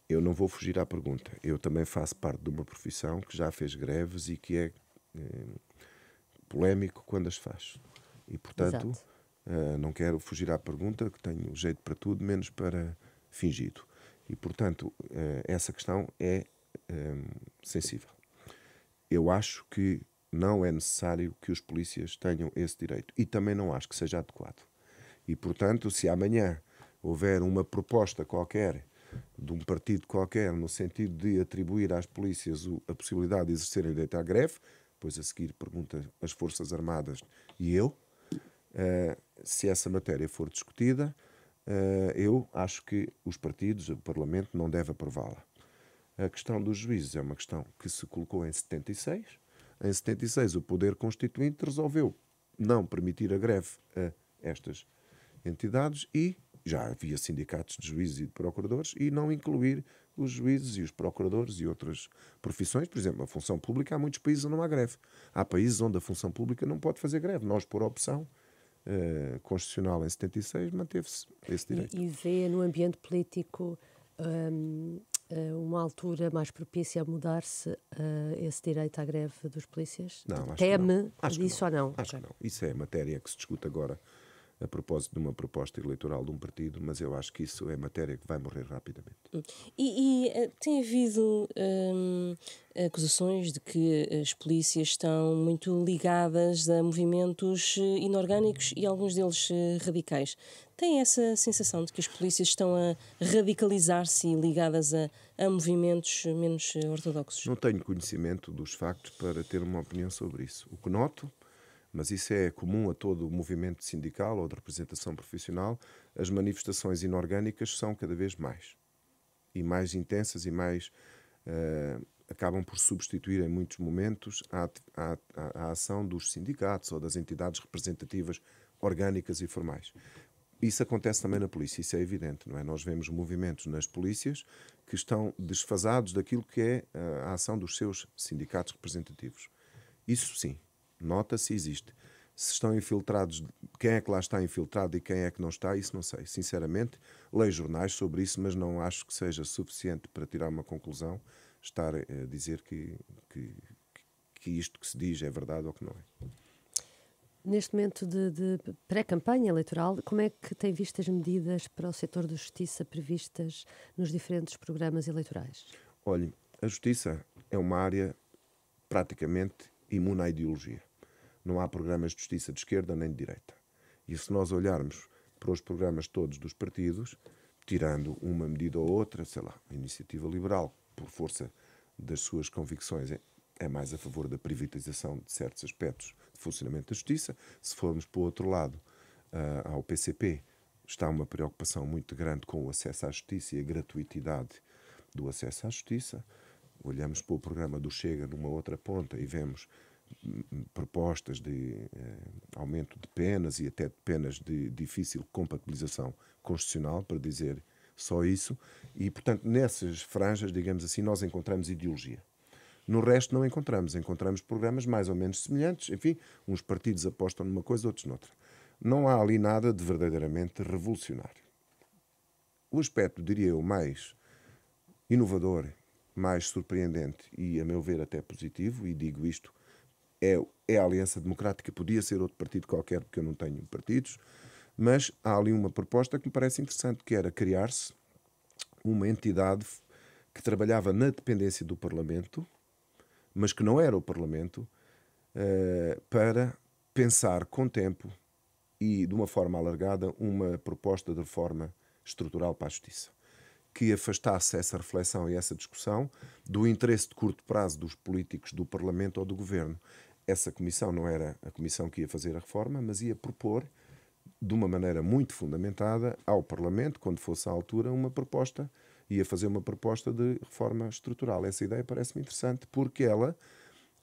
Eu não vou fugir à pergunta. Eu também faço parte de uma profissão que já fez greves e que é eh, polémico quando as faz. E, portanto, uh, não quero fugir à pergunta, que tenho jeito para tudo, menos para fingido. E, portanto, uh, essa questão é Hum, sensível. Eu acho que não é necessário que os polícias tenham esse direito e também não acho que seja adequado. E, portanto, se amanhã houver uma proposta qualquer de um partido qualquer no sentido de atribuir às polícias a possibilidade de exercerem o direito à greve, pois a seguir pergunta as Forças Armadas e eu, uh, se essa matéria for discutida, uh, eu acho que os partidos, o Parlamento, não deve aprová-la. A questão dos juízes é uma questão que se colocou em 76. Em 76, o Poder Constituinte resolveu não permitir a greve a estas entidades e já havia sindicatos de juízes e de procuradores e não incluir os juízes e os procuradores e outras profissões. Por exemplo, a função pública, há muitos países onde não há greve. Há países onde a função pública não pode fazer greve. Nós, por opção, Uh, constitucional em 76 manteve-se esse direito. E, e vê no ambiente político um, eh, uma altura mais propícia a mudar-se uh, esse direito à greve dos polícias? Não, acho Teme que não. Acho disso que não. ou não? Acho okay. que não. Isso é matéria que se discute agora a propósito de uma proposta eleitoral de um partido, mas eu acho que isso é matéria que vai morrer rapidamente. Hum. E, e eh, tem havido hum, acusações de que as polícias estão muito ligadas a movimentos eh, inorgânicos e alguns deles eh, radicais. Tem essa sensação de que as polícias estão a radicalizar-se e ligadas a, a movimentos menos ortodoxos? Não tenho conhecimento dos factos para ter uma opinião sobre isso. O que noto mas isso é comum a todo o movimento sindical ou de representação profissional, as manifestações inorgânicas são cada vez mais. E mais intensas e mais. Uh, acabam por substituir em muitos momentos a, a, a, ação dos sindicatos ou das entidades representativas orgânicas e formais. Isso acontece também na polícia, isso é evidente, não é? Nós vemos movimentos nas polícias que estão desfasados daquilo que é eh, a ação dos seus sindicatos representativos. Isso sim, Nota se existe. Se estão infiltrados, quem é que lá está infiltrado e quem é que não está, isso não sei. Sinceramente, leio jornais sobre isso, mas não acho que seja suficiente para tirar uma conclusão, estar eh, a dizer que, que, que isto que se diz é verdade ou que não é. Neste momento de, de pré-campanha eleitoral, como é que tem visto as medidas para o setor da justiça previstas nos diferentes programas eleitorais? Olhe, a justiça é uma área praticamente imune à ideologia. Não há programas de justiça de esquerda nem de direita. E se nós olharmos para os programas todos dos partidos, tirando uma medida ou outra, sei lá, a iniciativa liberal, por força das suas convicções, é, é mais a favor da privatização de certos aspectos de funcionamento da justiça. Se formos para o outro lado, uh, ao PCP, está uma preocupação muito grande com o acesso à justiça e a gratuitidade do acesso à justiça. Olhamos para o programa do Chega numa outra ponta e vemos propostas de eh, aumento de penas e até de penas de difícil compatibilização constitucional, para dizer só isso. E, portanto, nessas franjas, digamos assim, nós encontramos ideologia. No resto não encontramos. Encontramos programas mais ou menos semelhantes. Enfim, uns partidos apostam numa coisa, outros noutra. Não há ali nada de verdadeiramente revolucionário. O aspecto, diria eu, mais inovador, mais surpreendente e, a meu ver, até positivo, e digo isto é, é a Aliança Democrática, podia ser outro partido qualquer, porque eu não tenho partidos, mas há ali uma proposta que me parece interessante, que era criar-se uma entidade que trabalhava na dependência do Parlamento, mas que não era o Parlamento, uh, para pensar com tempo e de uma forma alargada uma proposta de reforma estrutural para a justiça que afastasse essa reflexão e essa discussão do interesse de curto prazo dos políticos do Parlamento ou do Governo essa comissão não era a comissão que ia fazer a reforma, mas ia propor, de uma maneira muito fundamentada, ao Parlamento, quando fosse à altura, uma proposta, ia fazer uma proposta de reforma estrutural. Essa ideia parece-me interessante porque ela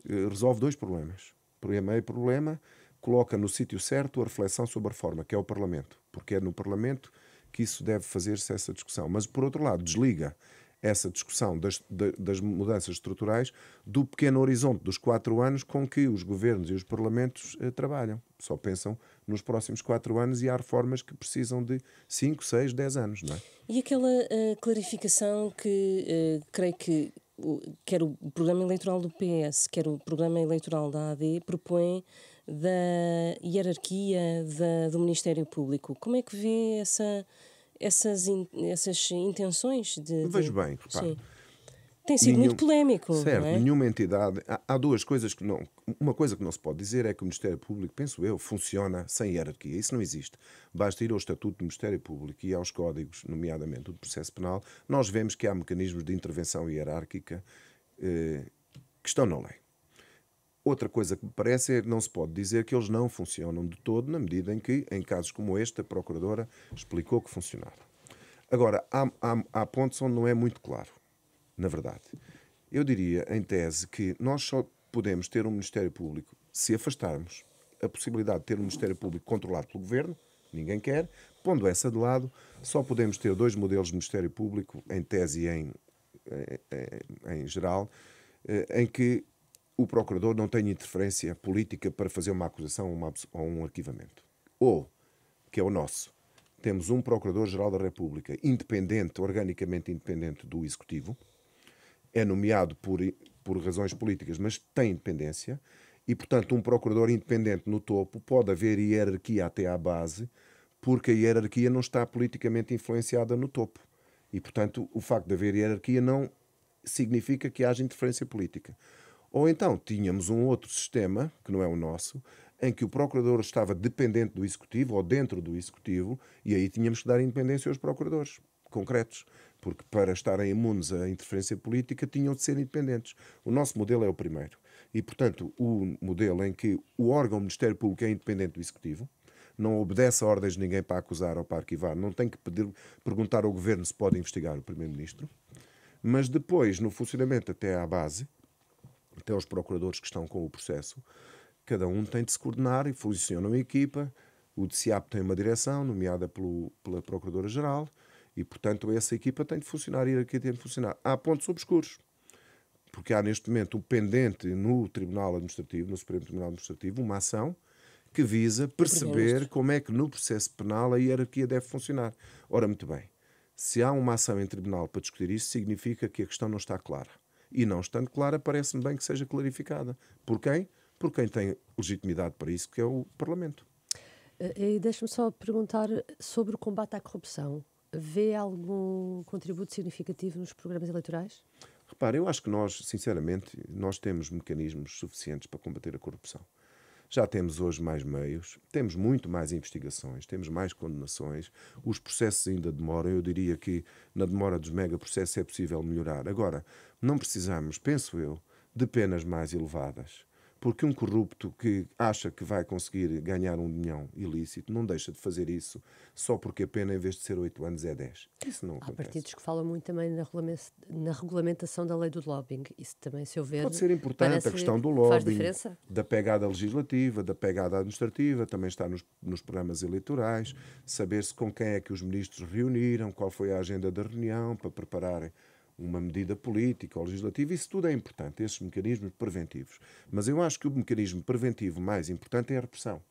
eh, resolve dois problemas. Primeiro problema, coloca no sítio certo a reflexão sobre a reforma, que é o Parlamento, porque é no Parlamento que isso deve fazer-se essa discussão. Mas, por outro lado, desliga essa discussão das, das mudanças estruturais do pequeno horizonte dos quatro anos com que os governos e os parlamentos eh, trabalham. Só pensam nos próximos quatro anos e há reformas que precisam de cinco, seis, dez anos, não é? E aquela uh, clarificação que uh, creio que quer o programa eleitoral do PS, quer o programa eleitoral da AD propõe da hierarquia da, do Ministério Público. Como é que vê essa essas, in, essas intenções de, de... Vejo bem, repare. Sim. Tem sido Nenhum, muito polémico. Certo, é? nenhuma entidade. Há, há, duas coisas que não. Uma coisa que não se pode dizer é que o Ministério Público, penso eu, funciona sem hierarquia. Isso não existe. Basta ir ao Estatuto do Ministério Público e aos códigos, nomeadamente o do processo penal, nós vemos que há mecanismos de intervenção hierárquica eh, que estão na lei. Outra coisa que me parece é que não se pode dizer que eles não funcionam de todo, na medida em que, em casos como este, a Procuradora explicou que funcionaram. Agora, há, há, há pontos onde não é muito claro, na verdade. Eu diria, em tese, que nós só podemos ter um Ministério Público se afastarmos a possibilidade de ter um Ministério Público controlado pelo Governo, ninguém quer, pondo essa de lado, só podemos ter dois modelos de Ministério Público, em tese e em, em, eh, eh, em geral, eh, em que o procurador não tem interferência política para fazer uma acusação uma, ou um arquivamento. Ou, que é o nosso, temos um Procurador-Geral da República independente, organicamente independente do Executivo, é nomeado por, por razões políticas, mas tem independência, e, portanto, um Procurador independente no topo pode haver hierarquia até à base, porque a hierarquia não está politicamente influenciada no topo. E, portanto, o facto de haver hierarquia não significa que haja interferência política. Ou então tínhamos um outro sistema, que não é o nosso, em que o procurador estava dependente do executivo ou dentro do executivo, e aí tínhamos que dar independência aos procuradores concretos, porque para estarem imunes à interferência política tinham de ser independentes. O nosso modelo é o primeiro. E, portanto, o modelo em que o órgão o Ministério Público é independente do executivo, não obedece a ordens de ninguém para acusar ou para arquivar, não tem que pedir, perguntar ao governo se pode investigar o primeiro-ministro, mas depois, no funcionamento até à base, até os procuradores que estão com o processo, cada um tem de se coordenar e funciona uma equipa. O DCAP tem uma direção, nomeada pelo, pela Procuradora-Geral, e, portanto, essa equipa tem de funcionar, a hierarquia tem de funcionar. Há pontos obscuros, porque há neste momento o pendente no Tribunal Administrativo, no Supremo Tribunal Administrativo, uma ação que visa perceber como é que no processo penal a hierarquia deve funcionar. Ora, muito bem, se há uma ação em tribunal para discutir isso, significa que a questão não está clara e não estando clara, parece-me bem que seja clarificada. Por quem? Por quem tem legitimidade para isso, que é o Parlamento. Eh, e deixe-me só perguntar sobre o combate à corrupção. Vê algum contributo significativo nos programas eleitorais? Repare, eu acho que nós, sinceramente, nós temos mecanismos suficientes para combater a corrupção. Já temos hoje mais meios, temos muito mais investigações, temos mais condenações, os processos ainda demoram. Eu diria que na demora dos megaprocessos é possível melhorar. Agora, não precisamos, penso eu, de penas mais elevadas porque um corrupto que acha que vai conseguir ganhar um milhão ilícito não deixa de fazer isso só porque a pena, em vez de ser 8 anos, é 10. Isso não Há acontece. partidos que falam muito também na regulamentação da lei do lobbying. Isso também, se eu ver. Pode ser importante a questão do lobbying, da pegada legislativa, da pegada administrativa, também está nos, nos programas eleitorais, saber-se com quem é que os ministros reuniram, qual foi a agenda da reunião, para prepararem uma medida política ou legislativa, isso tudo é importante, esses mecanismos preventivos. Mas eu acho que o mecanismo preventivo mais importante é a repressão.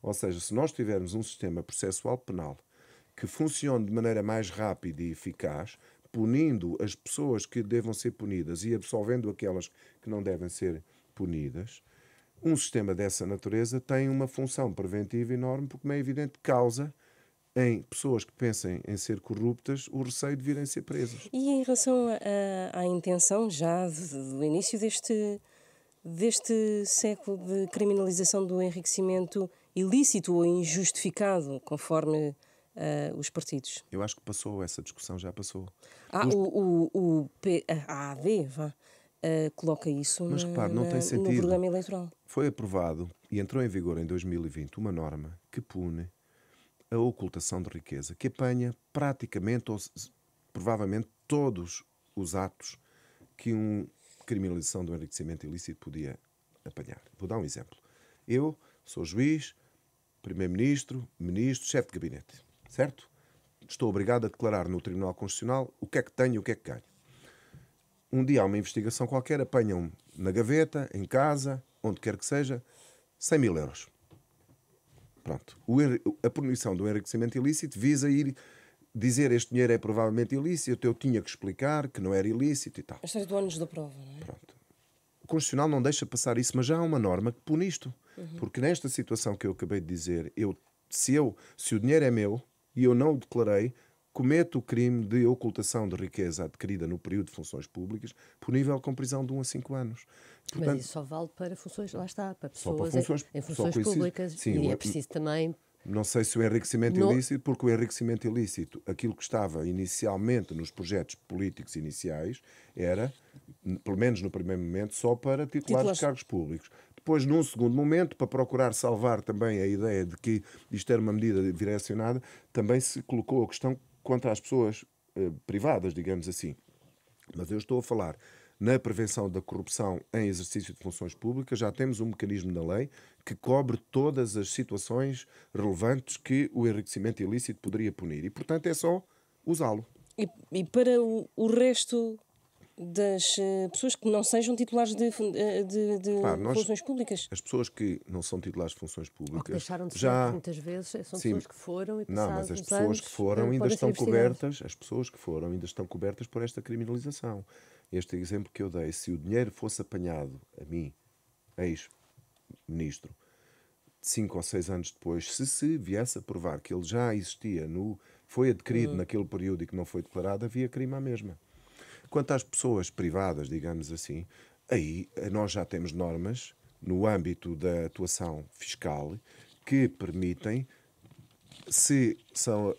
Ou seja, se nós tivermos um sistema processual penal que funcione de maneira mais rápida e eficaz, punindo as pessoas que devam ser punidas e absolvendo aquelas que não devem ser punidas, um sistema dessa natureza tem uma função preventiva enorme, porque, como é evidente, causa em pessoas que pensem em ser corruptas o receio de virem ser presas. E em relação a, a, à intenção já do, do início deste, deste século de criminalização do enriquecimento ilícito ou injustificado, conforme Uh, os partidos. Eu acho que passou, essa discussão já passou. Ah, os... o, o, o P... a AD vá, uh, coloca isso Mas, na, repare, não na, tem sentido. no programa eleitoral. Foi aprovado e entrou em vigor em 2020 uma norma que pune a ocultação de riqueza, que apanha praticamente, ou provavelmente, todos os atos que uma criminalização do enriquecimento ilícito podia apanhar. Vou dar um exemplo. Eu sou juiz, primeiro-ministro, ministro, chefe de gabinete, certo? Estou obrigado a declarar no Tribunal Constitucional o que é que tenho e o que é que ganho. Um dia há uma investigação qualquer, apanham-me na gaveta, em casa, onde quer que seja, 100 mil euros. Pronto. O, a punição do enriquecimento ilícito visa ir dizer este dinheiro é provavelmente ilícito, eu tinha que explicar que não era ilícito e tal. As três do ônus da prova, não é? Pronto. O Constitucional não deixa passar isso, mas já há uma norma que pune isto. Uhum. Porque nesta situação que eu acabei de dizer, eu, se, eu, se o dinheiro é meu e eu não o declarei, cometo o crime de ocultação de riqueza adquirida no período de funções públicas, punível com prisão de 1 um a 5 anos. Portanto, Mas isso só vale para funções, lá está, para pessoas para funções, em, em, funções públicas. Sim, e é, é preciso também não sei se o enriquecimento ilícito, porque o enriquecimento ilícito, aquilo que estava inicialmente nos projetos políticos iniciais, era, pelo menos no primeiro momento, só para titulares Titulas... de cargos públicos. Depois, num segundo momento, para procurar salvar também a ideia de que isto era uma medida direcionada, também se colocou a questão contra as pessoas eh, privadas, digamos assim. Mas eu estou a falar na prevenção da corrupção em exercício de funções públicas. Já temos um mecanismo na lei que cobre todas as situações relevantes que o enriquecimento ilícito poderia punir. E, portanto, é só usá-lo. E, e, para o, o resto das eh, pessoas que não sejam titulares de, eh, de, de claro, nós, funções públicas? As pessoas que não são titulares de funções públicas. Ou deixaram de já, ser, muitas vezes, são sim, pessoas que foram e Não, mas as pessoas que foram eh, ainda estão cobertas, as pessoas que foram ainda estão cobertas por esta criminalização. Este exemplo que eu dei, se o dinheiro fosse apanhado a mim, ex-ministro, cinco ou seis anos depois, se se viesse a provar que ele já existia, no, foi adquirido uhum. naquele período e que não foi declarado, havia crime à mesma. Quanto às pessoas privadas, digamos assim, aí eh, nós já temos normas no âmbito da atuação fiscal que permitem se são uh,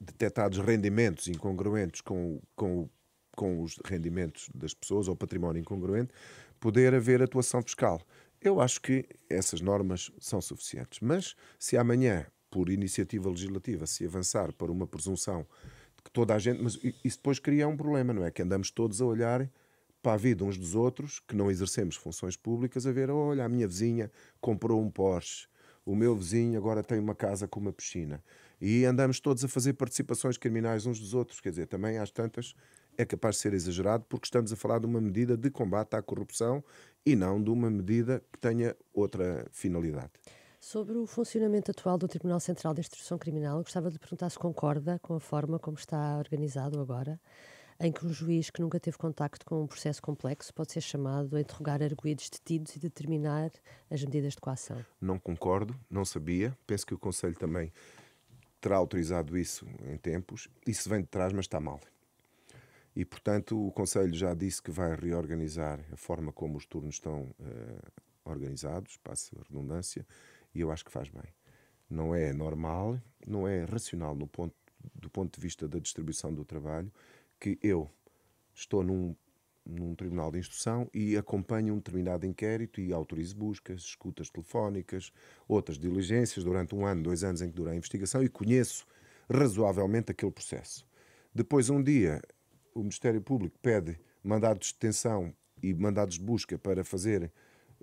detectados rendimentos incongruentes com, com, com os rendimentos das pessoas ou património incongruente, poder haver atuação fiscal. Eu acho que essas normas são suficientes. Mas se amanhã, por iniciativa legislativa, se avançar para uma presunção que toda a gente. Mas isso depois cria um problema, não é? Que andamos todos a olhar para a vida uns dos outros, que não exercemos funções públicas, a ver, olha, a minha vizinha comprou um Porsche, o meu vizinho agora tem uma casa com uma piscina. E andamos todos a fazer participações criminais uns dos outros, quer dizer, também às tantas é capaz de ser exagerado porque estamos a falar de uma medida de combate à corrupção e não de uma medida que tenha outra finalidade. Sobre o funcionamento atual do Tribunal Central de Instrução Criminal, gostava de lhe perguntar se concorda com a forma como está organizado agora, em que um juiz que nunca teve contacto com um processo complexo pode ser chamado a interrogar arguídos detidos e determinar as medidas de coação. Não concordo, não sabia. Penso que o Conselho também terá autorizado isso em tempos. Isso vem de trás, mas está mal. E, portanto, o Conselho já disse que vai reorganizar a forma como os turnos estão uh, organizados, passo a redundância, e eu acho que faz bem. Não é normal, não é racional no ponto, do ponto de vista da distribuição do trabalho que eu estou num, num tribunal de instrução e acompanho um determinado inquérito e autorizo buscas, escutas telefónicas, outras diligências durante um ano, dois anos em que dura a investigação e conheço razoavelmente aquele processo. Depois, um dia, o Ministério Público pede mandados de detenção e mandados de busca para fazer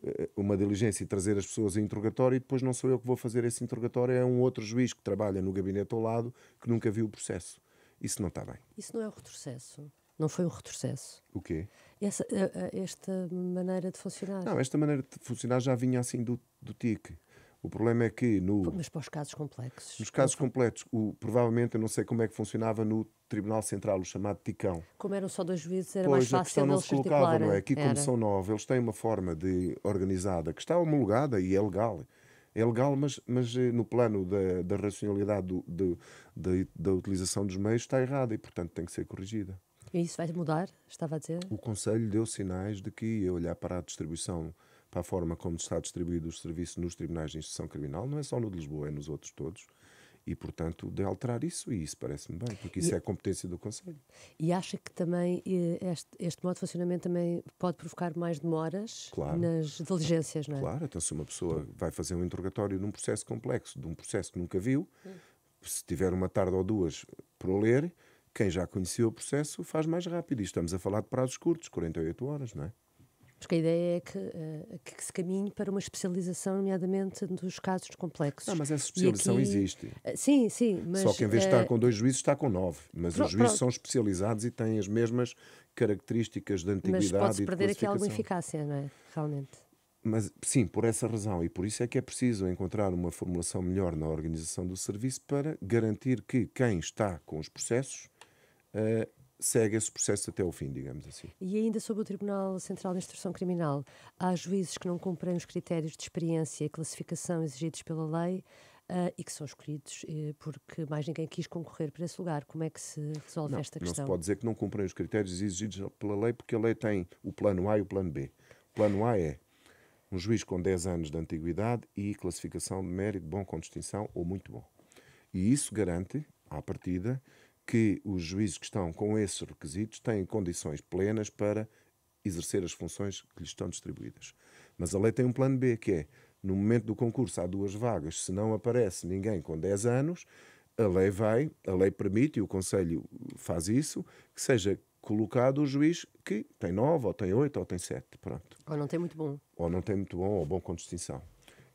eh, uma diligência e trazer as pessoas a interrogatório e depois não sou eu que vou fazer esse interrogatório, é um outro juiz que trabalha no gabinete ao lado que nunca viu o processo. Isso não está bem. Isso não é um retrocesso. Não foi um retrocesso. O quê? Essa, eh, eh, esta maneira de funcionar. Não, esta maneira de funcionar já vinha assim do, do TIC. O problema é que no. Mas para os casos complexos. Nos casos é complexos, o, provavelmente eu não sei como é que funcionava no Tribunal Central, o chamado Ticão. Como eram só dois juízes, era pois, mais fácil. A questão não se colocava, não é? Aqui, como são nove, eles têm uma forma de organizada que está homologada e é legal. É legal, mas, mas eh, no plano da, da racionalidade do, do, da, da utilização dos meios está errada e, portanto, tem que ser corrigida. E isso vai mudar? Estava a dizer? O Conselho deu sinais de que ia olhar para a distribuição para a forma como está distribuído os serviços nos tribunais de instrução criminal, não é só no de Lisboa, é nos outros todos. E, portanto, de alterar isso, e isso parece-me bem, porque isso e, é competência do Conselho. E acha que também eh, este, este, modo de funcionamento também pode provocar mais demoras claro. nas diligências, não é? Claro, então se uma pessoa vai fazer um interrogatório num processo complexo, de um processo que nunca viu, hum. se tiver uma tarde ou duas para o ler, quem já conheceu o processo faz mais rápido. E estamos a falar de prazos curtos, 48 horas, não é? Porque a ideia é que, uh, que se caminhe para uma especialização, nomeadamente dos casos complexos. Não, mas essa especialização aqui... existe. Uh, sim, sim. Mas, Só que em vez de estar eh, com dois juízes, está com nove. Mas os juízes são especializados e têm as mesmas características de antiguidade. Mas pode-se perder aqui alguma eficácia, não é? Realmente. Mas sim, por essa razão e por isso é que é preciso encontrar uma formulação melhor na organização do serviço para garantir que quem está com os processos uh, segue esse processo até ao fim, digamos assim. E ainda sobre o Tribunal Central de Instrução Criminal, há juízes que não cumprem os critérios de experiência e classificação exigidos pela lei uh, e que são escolhidos uh, porque mais ninguém quis concorrer para esse lugar. Como é que se resolve não, esta questão? Não se pode dizer que não cumprem os critérios exigidos pela lei porque a lei tem o plano A e o plano B. O plano A é um juiz com 10 anos de antiguidade e classificação de mérito bom com distinção ou muito bom. E isso garante, à partida, que os juízes que estão com esses requisitos têm condições plenas para exercer as funções que lhes estão distribuídas. Mas a lei tem um plano B, que é, no momento do concurso há duas vagas, se não aparece ninguém com 10 anos, a lei vai, a lei permite, e o Conselho faz isso, que seja colocado o juiz que tem 9, ou tem 8, ou tem 7, pronto. Ou não tem muito bom. Ou não tem muito bom, ou bom com distinção.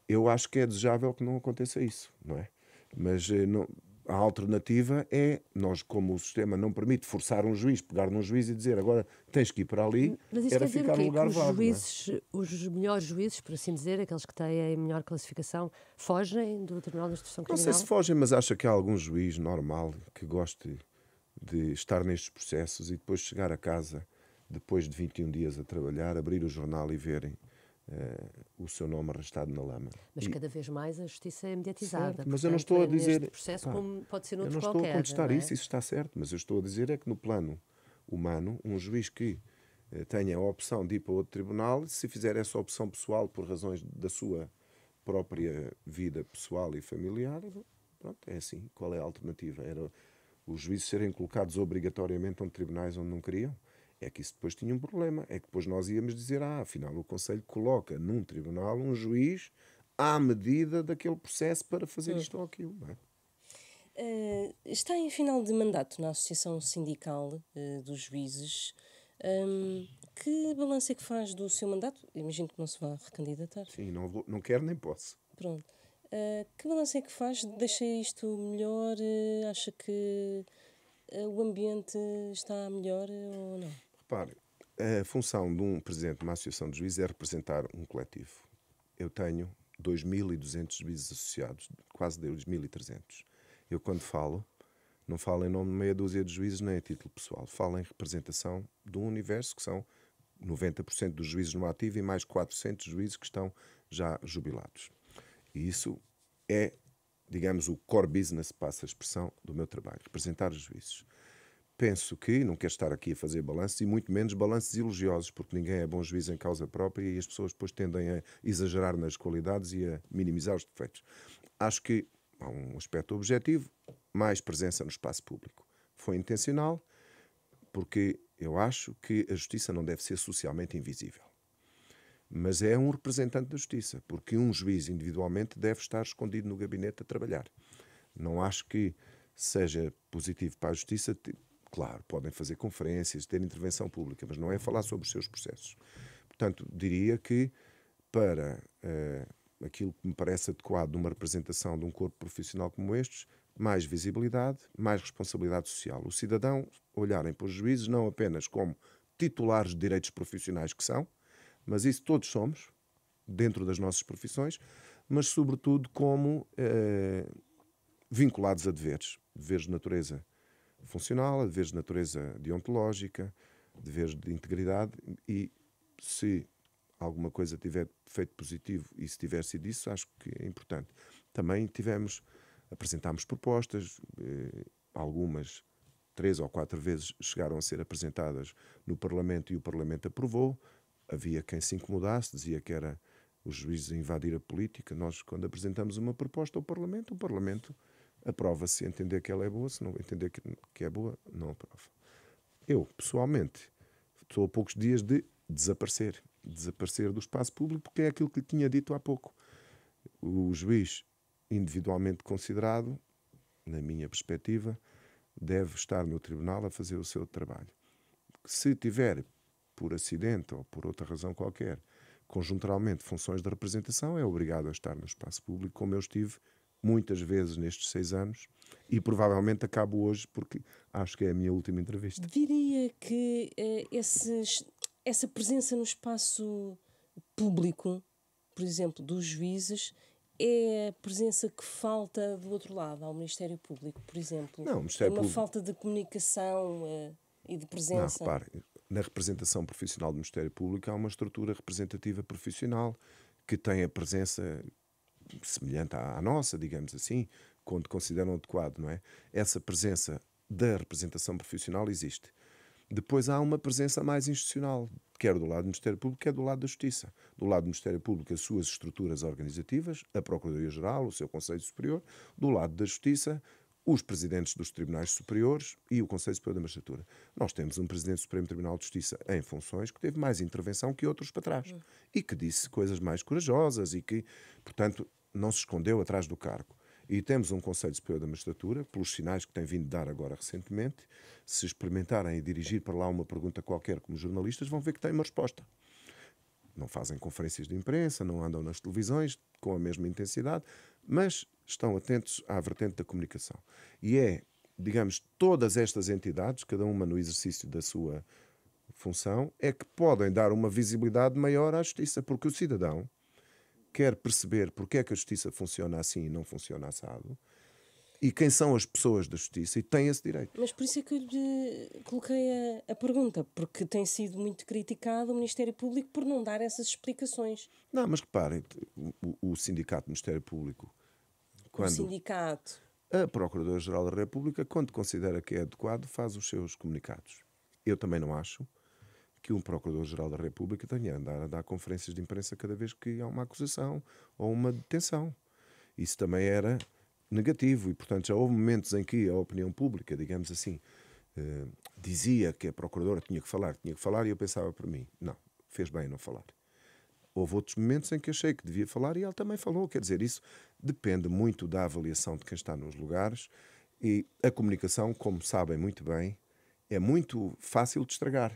Eu acho que é desejável que não aconteça isso, não é? Mas eh, não, a alternativa é, nós, como o sistema não permite forçar um juiz, pegar num juiz e dizer agora tens que ir para ali, Mas isso era quer ficar no lugar que vago. É? Juízes, é? Os melhores juízes, por assim dizer, aqueles que têm a melhor classificação, fogem do Tribunal de Instrução Criminal? Não sei se fogem, mas acho que há algum juiz normal que goste de estar nestes processos e depois chegar a casa, depois de 21 dias a trabalhar, abrir o jornal e verem Uh, o seu nome arrastado na lama. Mas e... cada vez mais a justiça é mediatizada. Certo, mas eu não estou a é dizer. processo pá, como pode ser eu não estou qualquer, a contestar é? isso, isso está certo, mas eu estou a dizer é que no plano humano, um juiz que eh, tenha a opção de ir para outro tribunal, se fizer essa opção pessoal por razões da sua própria vida pessoal e familiar, pronto, é assim. Qual é a alternativa? Era os juízes serem colocados obrigatoriamente onde tribunais onde não queriam? é que isso depois tinha um problema. É que depois nós íamos dizer, ah, afinal o Conselho coloca num tribunal um juiz à medida daquele processo para fazer isto ou aquilo. É? Uh, está em final de mandato na Associação Sindical uh, dos Juízes. Um, que balanço é que faz do seu mandato? Imagino que não se vá recandidatar. Sim, não, vou, não quero nem posso. Pronto. Uh, que balanço é que faz? Deixa isto melhor? acha que o ambiente está melhor ou não? Repare, a função de um presidente de uma associação de juízes é representar um coletivo. Eu tenho 2.200 juízes associados, quase 2.300. Eu, quando falo, não falo em nome de meia dúzia de juízes nem a título pessoal, falo em representação de um universo que são 90% dos juízes no ativo e mais 400 juízes que estão já jubilados. E isso é, digamos, o core business, passa a expressão, do meu trabalho, representar os juízes penso que, não quero estar aqui a fazer balanços, e muito menos balanços elogiosos, porque ninguém é bom juiz em causa própria e as pessoas depois tendem a exagerar nas qualidades e a minimizar os defeitos. Acho que há um aspecto objetivo, mais presença no espaço público. Foi intencional, porque eu acho que a justiça não deve ser socialmente invisível. Mas é um representante da justiça, porque um juiz individualmente deve estar escondido no gabinete a trabalhar. Não acho que seja positivo para a justiça Claro, podem fazer conferências, ter intervenção pública, mas não é falar sobre os seus processos. Portanto, diria que para uh, aquilo que me parece adequado numa representação de um corpo profissional como estes, mais visibilidade, mais responsabilidade social. O cidadão olharem para os juízes não apenas como titulares de direitos profissionais que são, mas isso todos somos, dentro das nossas profissões, mas sobretudo como uh, vinculados a deveres, deveres de natureza funcional, deveres de natureza deontológica, deveres de integridade e se alguma coisa tiver feito positivo e se tiver sido isso, acho que é importante. Também tivemos, apresentámos propostas, eh, algumas três ou quatro vezes chegaram a ser apresentadas no Parlamento e o Parlamento aprovou. Havia quem se incomodasse, dizia que era os juízes a invadir a política. Nós, quando apresentamos uma proposta ao Parlamento, o Parlamento aprova se entender que ela é boa, se não entender que é boa, não aprova. Eu, pessoalmente, estou a poucos dias de desaparecer desaparecer do espaço público, porque é aquilo que lhe tinha dito há pouco. O juiz, individualmente considerado, na minha perspectiva, deve estar no tribunal a fazer o seu trabalho. Se tiver, por acidente ou por outra razão qualquer, conjunturalmente funções de representação, é obrigado a estar no espaço público, como eu estive muitas vezes nestes seis anos e provavelmente acabo hoje porque acho que é a minha última entrevista. Diria que uh, eh, esses, essa presença no espaço público, por exemplo, dos juízes, é a presença que falta do outro lado, ao Ministério Público, por exemplo? Não, o Ministério é Uma Público... falta de comunicação uh, e de presença? Não, repare, na representação profissional do Ministério Público há uma estrutura representativa profissional que tem a presença semelhante à, à nossa, digamos assim, quando consideram adequado, não é? Essa presença da representação profissional existe. Depois há uma presença mais institucional, quer do lado do Ministério Público, quer do lado da Justiça. Do lado do Ministério Público, as suas estruturas organizativas, a Procuradoria-Geral, o seu Conselho Superior. Do lado da Justiça, os presidentes dos tribunais superiores e o Conselho Superior da Magistratura. Nós temos um presidente do Supremo Tribunal de Justiça em funções que teve mais intervenção que outros para trás hum. e que disse coisas mais corajosas e que, portanto, não se escondeu atrás do cargo. E temos um Conselho Superior da Magistratura, pelos sinais que tem vindo dar agora recentemente, se experimentarem dirigir para lá uma pergunta qualquer como jornalistas, vão ver que tem uma resposta. Não fazem conferências de imprensa, não andam nas televisões com a mesma intensidade, mas estão atentos à vertente da comunicação. E é, digamos, todas estas entidades, cada uma no exercício da sua função, é que podem dar uma visibilidade maior à justiça, porque o cidadão, quer perceber porque é que a justiça funciona assim e não funciona assado, e quem são as pessoas da justiça e tem esse direito. Mas por isso é que eu lhe eh, coloquei a, a, pergunta, porque tem sido muito criticado o Ministério Público por não dar essas explicações. Não, mas reparem, o, o Sindicato do Ministério Público. Quando o Sindicato. A Procuradora-Geral da República, quando considera que é adequado, faz os seus comunicados. Eu também não acho que um Procurador-Geral da República tenha a andar a dar conferências de imprensa cada vez que há uma acusação ou uma detenção. Isso também era negativo e, portanto, já houve momentos em que a opinião pública, digamos assim, eh, dizia que a Procuradora tinha que falar, tinha que falar, e eu pensava para mim, não, fez bem não falar. Houve outros momentos em que achei que devia falar e ela também falou. Quer dizer, isso depende muito da avaliação de quem está nos lugares e a comunicação, como sabem muito bem, é muito fácil de estragar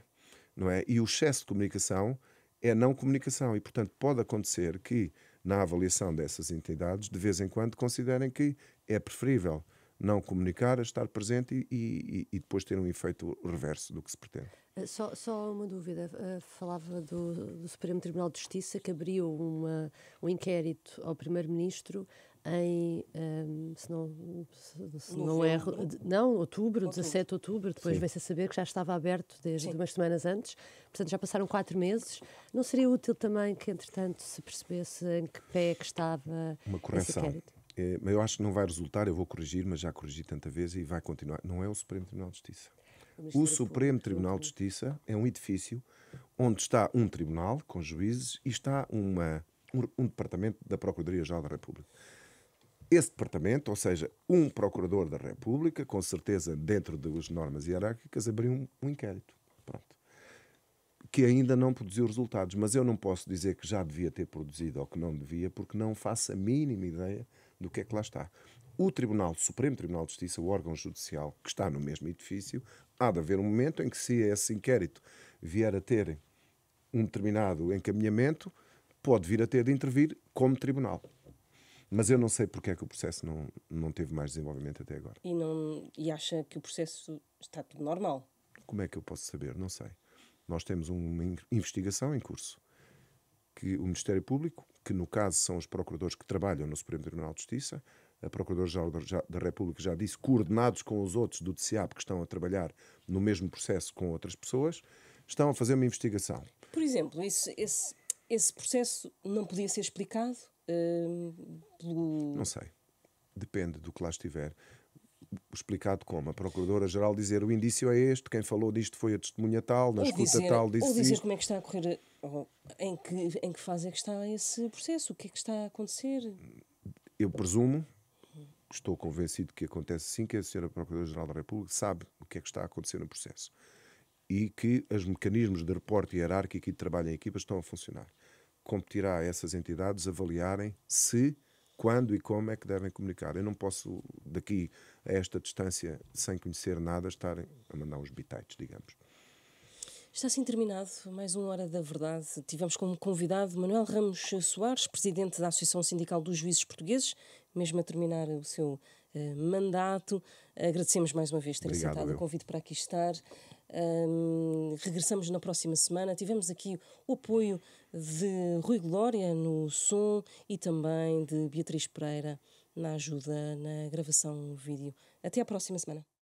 não é? E o excesso de comunicação é não comunicação e, portanto, pode acontecer que na avaliação dessas entidades, de vez em quando, considerem que é preferível não comunicar, a estar presente e, e, e, depois ter um efeito reverso do que se pretende. Eh, só, só uma dúvida. Eh, falava do, do, Supremo Tribunal de Justiça que abriu uma, um inquérito ao Primeiro-Ministro em, um, ehm, se não, se, não erro, não, outubro, outubro, 17 de outubro, depois vem-se a saber que já estava aberto desde Sim. umas semanas antes, portanto já passaram quatro meses. Não seria útil também que, entretanto, se percebesse em que pé é que estava Uma correção. É, eu acho que não vai resultar, eu vou corrigir, mas já corrigi tanta vez e vai continuar. Não é o Supremo Tribunal de Justiça. O, o Supremo Tribunal de Justiça é um edifício onde está um tribunal com juízes e está uma, um, um departamento da Procuradoria-Geral da República esse departamento, ou seja, um procurador da República, com certeza dentro das normas hierárquicas, abriu um, um inquérito. Pronto. Que ainda não produziu resultados, mas eu não posso dizer que já devia ter produzido ou que não devia, porque não faço a mínima ideia do que é que lá está. O Tribunal, o Supremo Tribunal de Justiça, o órgão judicial que está no mesmo edifício, há de haver um momento em que, se esse inquérito vier a ter um determinado encaminhamento, pode vir a ter de intervir como tribunal. Mas eu não sei porque é que o processo não, não teve mais desenvolvimento até agora. E, não, e acha que o processo está tudo normal? Como é que eu posso saber? Não sei. Nós temos uma investigação em curso que o Ministério Público, que no caso são os procuradores que trabalham no Supremo Tribunal de Justiça, a Procuradora-Geral da República já disse, coordenados com os outros do DCAP que estão a trabalhar no mesmo processo com outras pessoas, estão a fazer uma investigação. Por exemplo, esse, esse, esse processo não podia ser explicado? pelo... Não sei. Depende do que lá estiver explicado como a Procuradora-Geral dizer o indício é este, quem falou disto foi a testemunha tal, na ou escuta dizer, tal disse Ou dizer isto. como é que está a correr, em, que, em que fase é que está esse processo, o que é que está a acontecer? Eu presumo, estou convencido que acontece sim, que a Sra. Procuradora-Geral da República sabe o que é que está a acontecer no processo e que os mecanismos de reporte hierárquico e de trabalho em equipa estão a funcionar competirá a essas entidades avaliarem se, quando e como é que devem comunicar. Eu não posso, daqui a esta distância, sem conhecer nada, estar a mandar uns bitites, digamos. Está assim terminado mais uma Hora da Verdade. Tivemos como convidado Manuel Ramos Soares, presidente da Associação Sindical dos Juízes Portugueses, mesmo a terminar o seu eh, mandato. Agradecemos mais uma vez ter Obrigado, aceitado eu. o convite para aqui estar. Um, regressamos na próxima semana. Tivemos aqui o apoio de Rui Glória no som e também de Beatriz Pereira na ajuda na gravação do vídeo. Até à próxima semana.